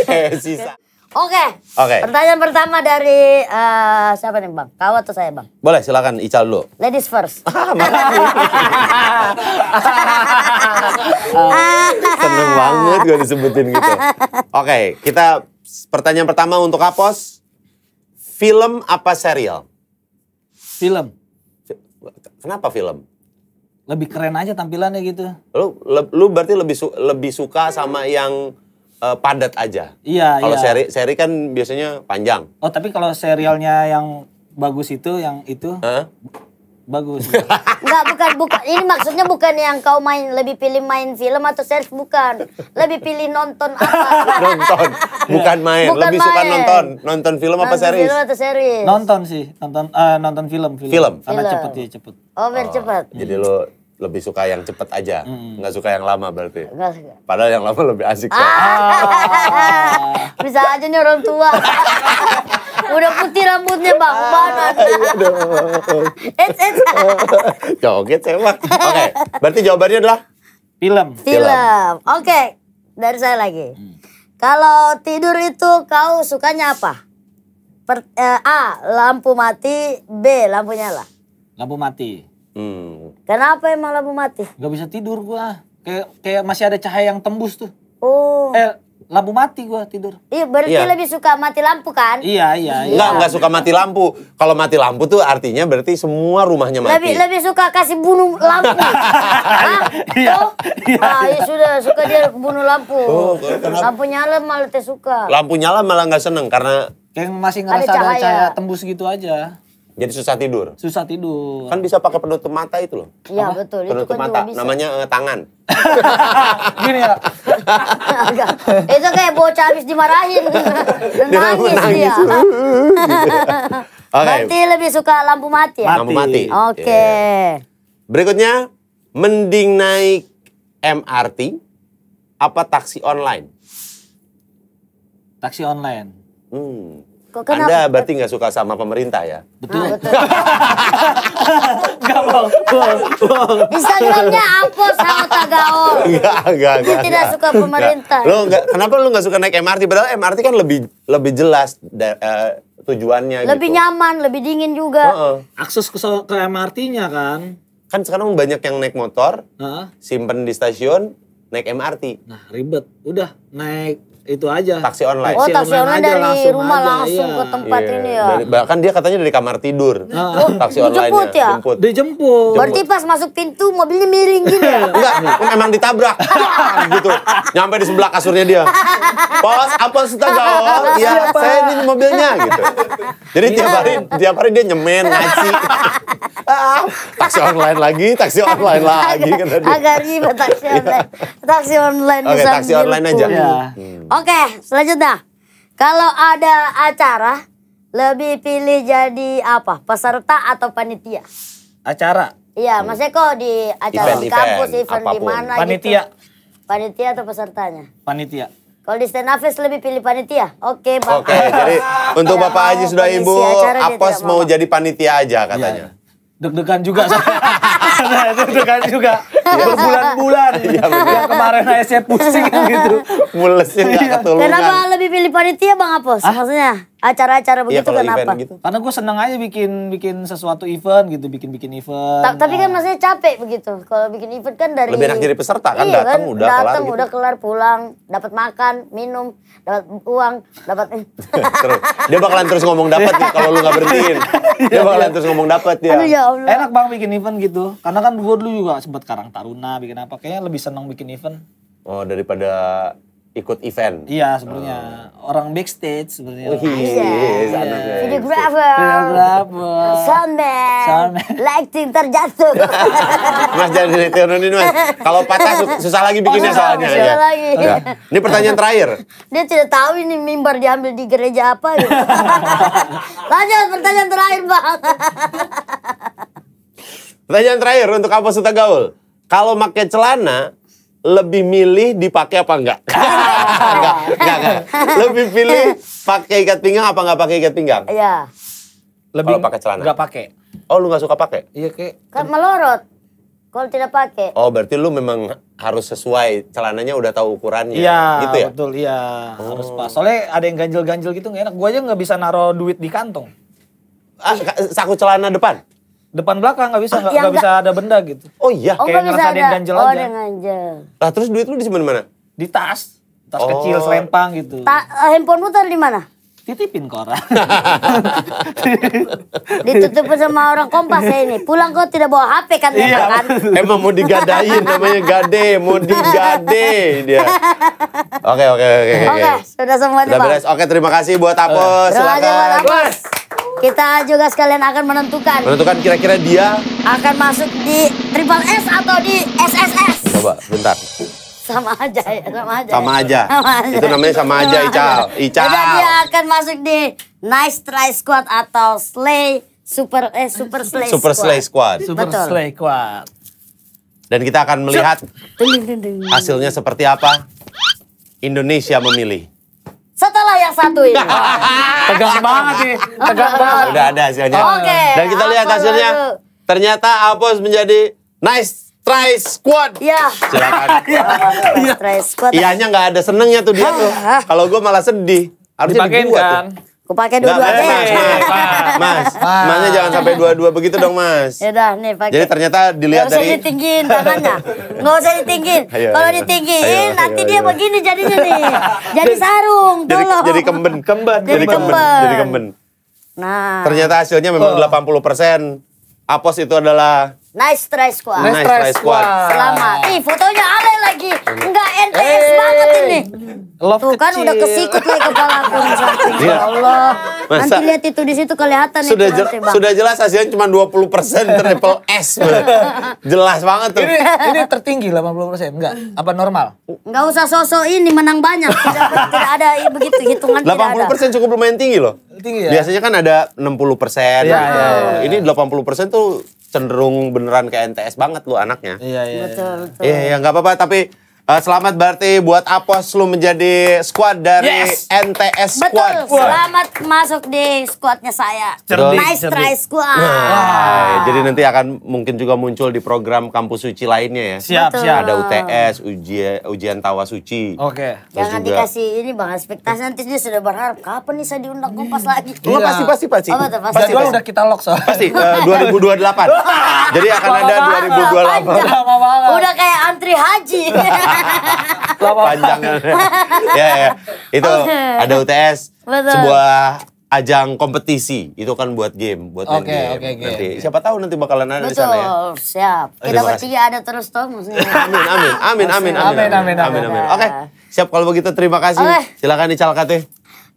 Eh, sisa. Oke. Oke. Pertanyaan pertama dari uh, siapa nih Bang? Kau atau saya Bang? Boleh, silakan Ical dulu. Ladies first. Ah, Seneng banget gue disebutin gitu. Oke, okay, kita pertanyaan pertama untuk Kapos. Film apa serial? Film. Kenapa film? Lebih keren aja tampilannya gitu. Lu le, lu berarti lebih su, lebih suka sama yang uh, padat aja. Iya, Kalau iya. seri seri kan biasanya panjang. Oh, tapi kalau serialnya yang bagus itu yang itu huh? bagus. Enggak bukan bukan ini maksudnya bukan yang kau main lebih pilih main film atau series bukan. Lebih pilih nonton apa? nonton. Bukan main, bukan lebih main. suka nonton. Nonton film nonton apa series? Film atau series? Nonton sih, nonton uh, nonton film, film. Film. Karena film. cepet ya cepet. Oh, biar oh, Jadi lo lebih suka yang cepet aja, hmm. nggak suka yang lama berarti. Nggak suka. Padahal yang lama lebih asik. Ah. Ah. Bisa aja nih orang tua. Udah putih rambutnya bang, panas. it's, it's. Joget emang. Oke, berarti jawabannya adalah? Film. Film. Film. Oke, okay. dari saya lagi. Hmm. Kalau tidur itu kau sukanya apa? Per, eh, A. Lampu mati. B. Lampu nyala. Lampu mati. Hmm. Kenapa emang lampu mati? Gak bisa tidur gua. Kayak kayak masih ada cahaya yang tembus tuh. Oh. Eh, lampu mati gua tidur. Iya, berarti iya. lebih suka mati lampu kan? Iya, iya, iya. Enggak, enggak suka mati lampu. Kalau mati lampu tuh artinya berarti semua rumahnya mati. Lebih lebih suka kasih bunuh lampu. Hah? Iya. Oh? Iya, ah, iya. iya. sudah suka dia bunuh lampu. Oh, kenapa? lampu nyala malah teh suka. Lampu nyala malah nggak seneng karena kayak masih ngerasa ada cahaya. ada cahaya tembus gitu aja. Jadi susah tidur. Susah tidur. Kan bisa pakai penutup mata itu loh. Iya betul. Penutup itu kan mata. Bisa. Namanya uh, tangan. Gini ya. itu kayak bocah habis dimarahin. nangis, nangis dia. okay. lebih suka lampu mati ya? Lampu mati. Oke. Okay. Yeah. Berikutnya, mending naik MRT apa taksi online? Taksi online. Hmm. Kok kenapa? Anda berarti nggak suka sama pemerintah ya? Betul. Ah, betul. Enggak bohong, bohong, Instagramnya apa sama Tagao? Enggak, enggak, enggak. Tidak suka pemerintah. Lo enggak, kenapa lu nggak suka naik MRT? Padahal MRT kan lebih lebih jelas da, uh, tujuannya. Gitu. Lebih gitu. nyaman, lebih dingin juga. Uh -uh. Akses ke, ke MRT-nya kan. Kan sekarang banyak yang naik motor, uh -huh. simpen di stasiun, naik MRT. Nah ribet, udah naik itu aja. Taksi online. Oh, taksi, taksi online, online dari langsung rumah aja, langsung iya. ke tempat iya. ini ya. Dari, bahkan dia katanya dari kamar tidur. Oh, taksi online dijemput ya? Jemput. Dijemput. Berarti pas masuk pintu mobilnya miring gitu ya? Enggak, emang ditabrak. gitu. Nyampe di sebelah kasurnya dia. Pos, apa setengah? Iya, saya ini mobilnya gitu. Jadi yeah. tiap hari tiap hari dia nyemen ngaji. taksi online lagi, taksi online lagi kan tadi Agak ribet taksi online. Iya. taksi online okay, taksi online aja. Iya. Hmm. Oke, selanjutnya. Kalau ada acara, lebih pilih jadi apa? Peserta atau panitia? Acara. Iya, hmm. Mas Eko di acara event, kampus, event, event di mana gitu. Panitia. Gitu. Panitia atau pesertanya? Panitia. Kalau di stand up lebih pilih panitia. Oke, Bang. Oke, jadi untuk ya, Bapak Haji sudah Ibu apa mau, mau jadi panitia aja katanya. Ya. Deg-degan juga. nah itu, itu kan juga iya. berbulan-bulan. Iya, ya, kemarin aja saya pusing gitu. Mulesin gak iya. ketulungan. Kenapa lebih pilih panitia Bang Apos? Ah? Maksudnya acara-acara iya, begitu ya, kenapa? Kan gitu. Karena gue seneng aja bikin bikin sesuatu event gitu, bikin-bikin event. Ta tapi kan nah. maksudnya capek begitu. Kalau bikin event kan dari Lebih enak jadi peserta kan iya, datang kan, udah datang, kelar. Datang gitu. udah kelar pulang, dapat makan, minum, dapat uang, dapat Dia bakalan terus ngomong dapat nih kalau lu gak berhentiin. Dia bakalan terus ngomong dapat ya. Aduh, ya Allah. Enak Bang bikin event gitu karena kan gue dulu juga sempat Karang Taruna bikin apa. Kayaknya lebih seneng bikin event. Oh daripada ikut event. Iya sebenarnya oh. orang backstage sebenarnya. Oh, yes, iya. iya. iya, iya. Videographer. Videographer. Soundman. Soundman. Lighting terjatuh. mas jangan diturunin ini mas. Kalau patah susah lagi bikinnya oh, susah, soalnya. Susah ya. lagi. Ya. Ini pertanyaan terakhir. Dia tidak tahu ini mimbar diambil di gereja apa. Gitu. Lanjut pertanyaan terakhir bang. Pertanyaan terakhir untuk apa Suta Gaul? Kalau pakai celana lebih milih dipakai apa enggak? enggak, enggak, enggak. Lebih pilih pakai ikat pinggang apa enggak pakai ikat pinggang? Iya. Lebih kalau pakai celana. Enggak pakai. Oh, lu enggak suka pakai? Iya, kayak kan melorot. Kalau tidak pakai. Oh, berarti lu memang harus sesuai celananya udah tahu ukurannya. Iya, gitu ya. Betul, iya. Oh. Harus pas. Soalnya ada yang ganjil-ganjil gitu nggak enak. Gua aja nggak bisa naruh duit di kantong. Ah, saku celana depan? depan belakang nggak bisa ah, nggak ah, bisa ada benda gitu. Oh iya. Oh, Kayak ngerasa ada yang ganjel oh, aja. Oh, Nah, terus duit lu disimpan mana? Di tas. Tas oh. kecil selempang gitu. Ta eh, handphone lu taruh di mana? Titipin ke orang. Ditutupin sama orang kompas ya ini. Pulang kok tidak bawa HP kan iya, ya kan? Emang mau digadain namanya gade, mau digade dia. Oke oke oke. Oke, sudah semua Sudah beres. Oke, terima kasih buat Apos. Terima kasih buat kita juga sekalian akan menentukan. Menentukan kira-kira dia akan masuk di Triple S atau di SSS. Coba bentar. Sama aja ya, sama aja. Sama ya. aja. Sama aja. Itu namanya sama aja Ical. Ical. Jadi dia akan masuk di Nice Try Squad atau Slay Super eh Super Slay Super Squad. Slay Squad. Super Betul. Slay Squad. Dan kita akan melihat hasilnya seperti apa Indonesia memilih setelah yang satu ini. Tegang banget sih, tegang banget. Udah ada hasilnya. Oke. Okay, Dan kita lihat hasilnya. Dulu. Ternyata Apos menjadi nice try squad. Iya. Silakan. Iya. Try squad. Ianya iya, nggak ada senengnya tuh dia tuh. Kalau gue malah sedih. Harusnya dibuat kan? tuh. Kupakai dua-dua aja. Mas, mas, mas, masnya jangan sampai dua-dua begitu dong mas. Yaudah nih pakai. Jadi ternyata dilihat dari. Gak usah ditinggiin tangannya. Nggak usah ditinggiin. Iya, iya. Kalau ditinggiin iya, nanti dia begini jadinya nih. Jadi sarung, tolong. Jadi, jadi kemben, kemben. Jadi kemben. Jadi kemben. Nah. Ternyata hasilnya memang oh. 80 persen. Apos itu adalah Nice try squad. Nice, nice try squad. squad. Selamat. Ih, fotonya ada lagi. Enggak iya. NTS hey. Eh. banget ini. Love Tuh kan kecil. kan udah kesikut lagi kepala aku. Iya. Ya Allah. Masa? Nanti lihat itu di situ kelihatan sudah itu nanti, bang. Sudah jelas hasilnya cuma 20 persen triple S. jelas banget tuh. Ini, ini tertinggi 80 persen, enggak? Apa normal? Enggak usah sosok ini menang banyak. Tidak, tidak ada begitu hitungan 80 persen cukup lumayan tinggi loh. Tinggi ya? Biasanya kan ada 60 persen. Ya, ya, ya. Ini 80 persen tuh cenderung beneran kayak NTS banget lu anaknya. Iya, iya. Betul, iya. betul. Iya, iya, nggak apa-apa. Tapi Eh, selamat berarti buat Apos lu menjadi squad dari yes. NTS Betul. squad. Betul. Selamat masuk di squadnya saya. Cerdik, nice cerdik. try squad. Wow. jadi nanti akan mungkin juga muncul di program kampus suci lainnya ya. Siap, Betul. siap. Ada UTS, ujian ujian tawa suci. Oke. Okay. Jangan juga, dikasih ini Bang ekspektasi nanti dia sudah berharap kapan nih saya diundang Kompas iya. lagi. Lu oh, pasti pasti pasti. Oh, betul, pasti. Jadwal udah kita lock soalnya. Pasti eh, uh, 2028. jadi akan ada 2028. Udah kayak antri haji. panjangnya ya, ya itu oh, iya, iya. ada UTS Betul. sebuah ajang kompetisi itu kan buat game buat okay, game okay, nanti okay. siapa tahu nanti bakalan ada Betul, di sana ya siap kita bertiga ada terus tuh amin amin amin amin amin amin amin amin amin oke okay. siap kalau begitu terima kasih okay. silakan dicalkate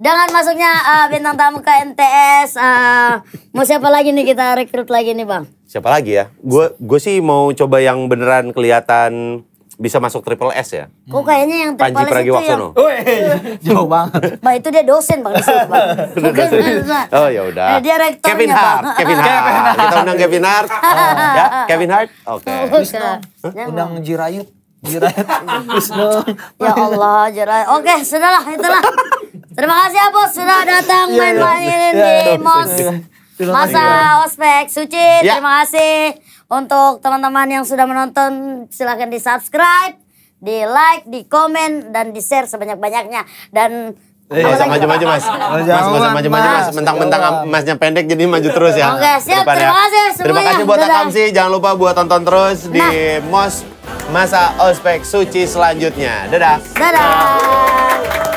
dengan masuknya uh, bintang tamu ke NTS uh, eh, mau siapa lagi nih kita rekrut lagi nih bang siapa lagi ya gue gue sih mau coba yang beneran kelihatan bisa masuk triple S ya? Kok oh, kayaknya yang triple Panji S Pragi itu Waksono. yang... jauh banget. Bah itu dia dosen bang di situ bang. Bukan, eh, oh ya udah. Eh, dia rektornya Kevin Hart. Bang. Kevin Hart. Kevin Hart. Kita undang Kevin Hart. oh. ya, Kevin Hart. Oke. Okay. Huh? Undang Jirayut. Jirayut. ya Allah Jirayut. Oke, okay, sudahlah itulah. Terima kasih ya bos sudah datang iya, main-main ya, ya. ya, di ya, Mos. Ya. Masa Ospek Suci, ya. terima kasih. Untuk teman-teman yang sudah menonton silahkan di subscribe, di like, di komen, dan di share sebanyak banyaknya Dan eh, maju maju mas. Mas, maju maju mas. Mentang-mentang masnya pendek jadi maju terus ya. Oke, siap. Ya. Terima kasih semuanya. Terima kasih buat Akamsi. Jangan lupa buat tonton terus di nah. Mos Masa Ospek Suci selanjutnya. Dadah. Dadah.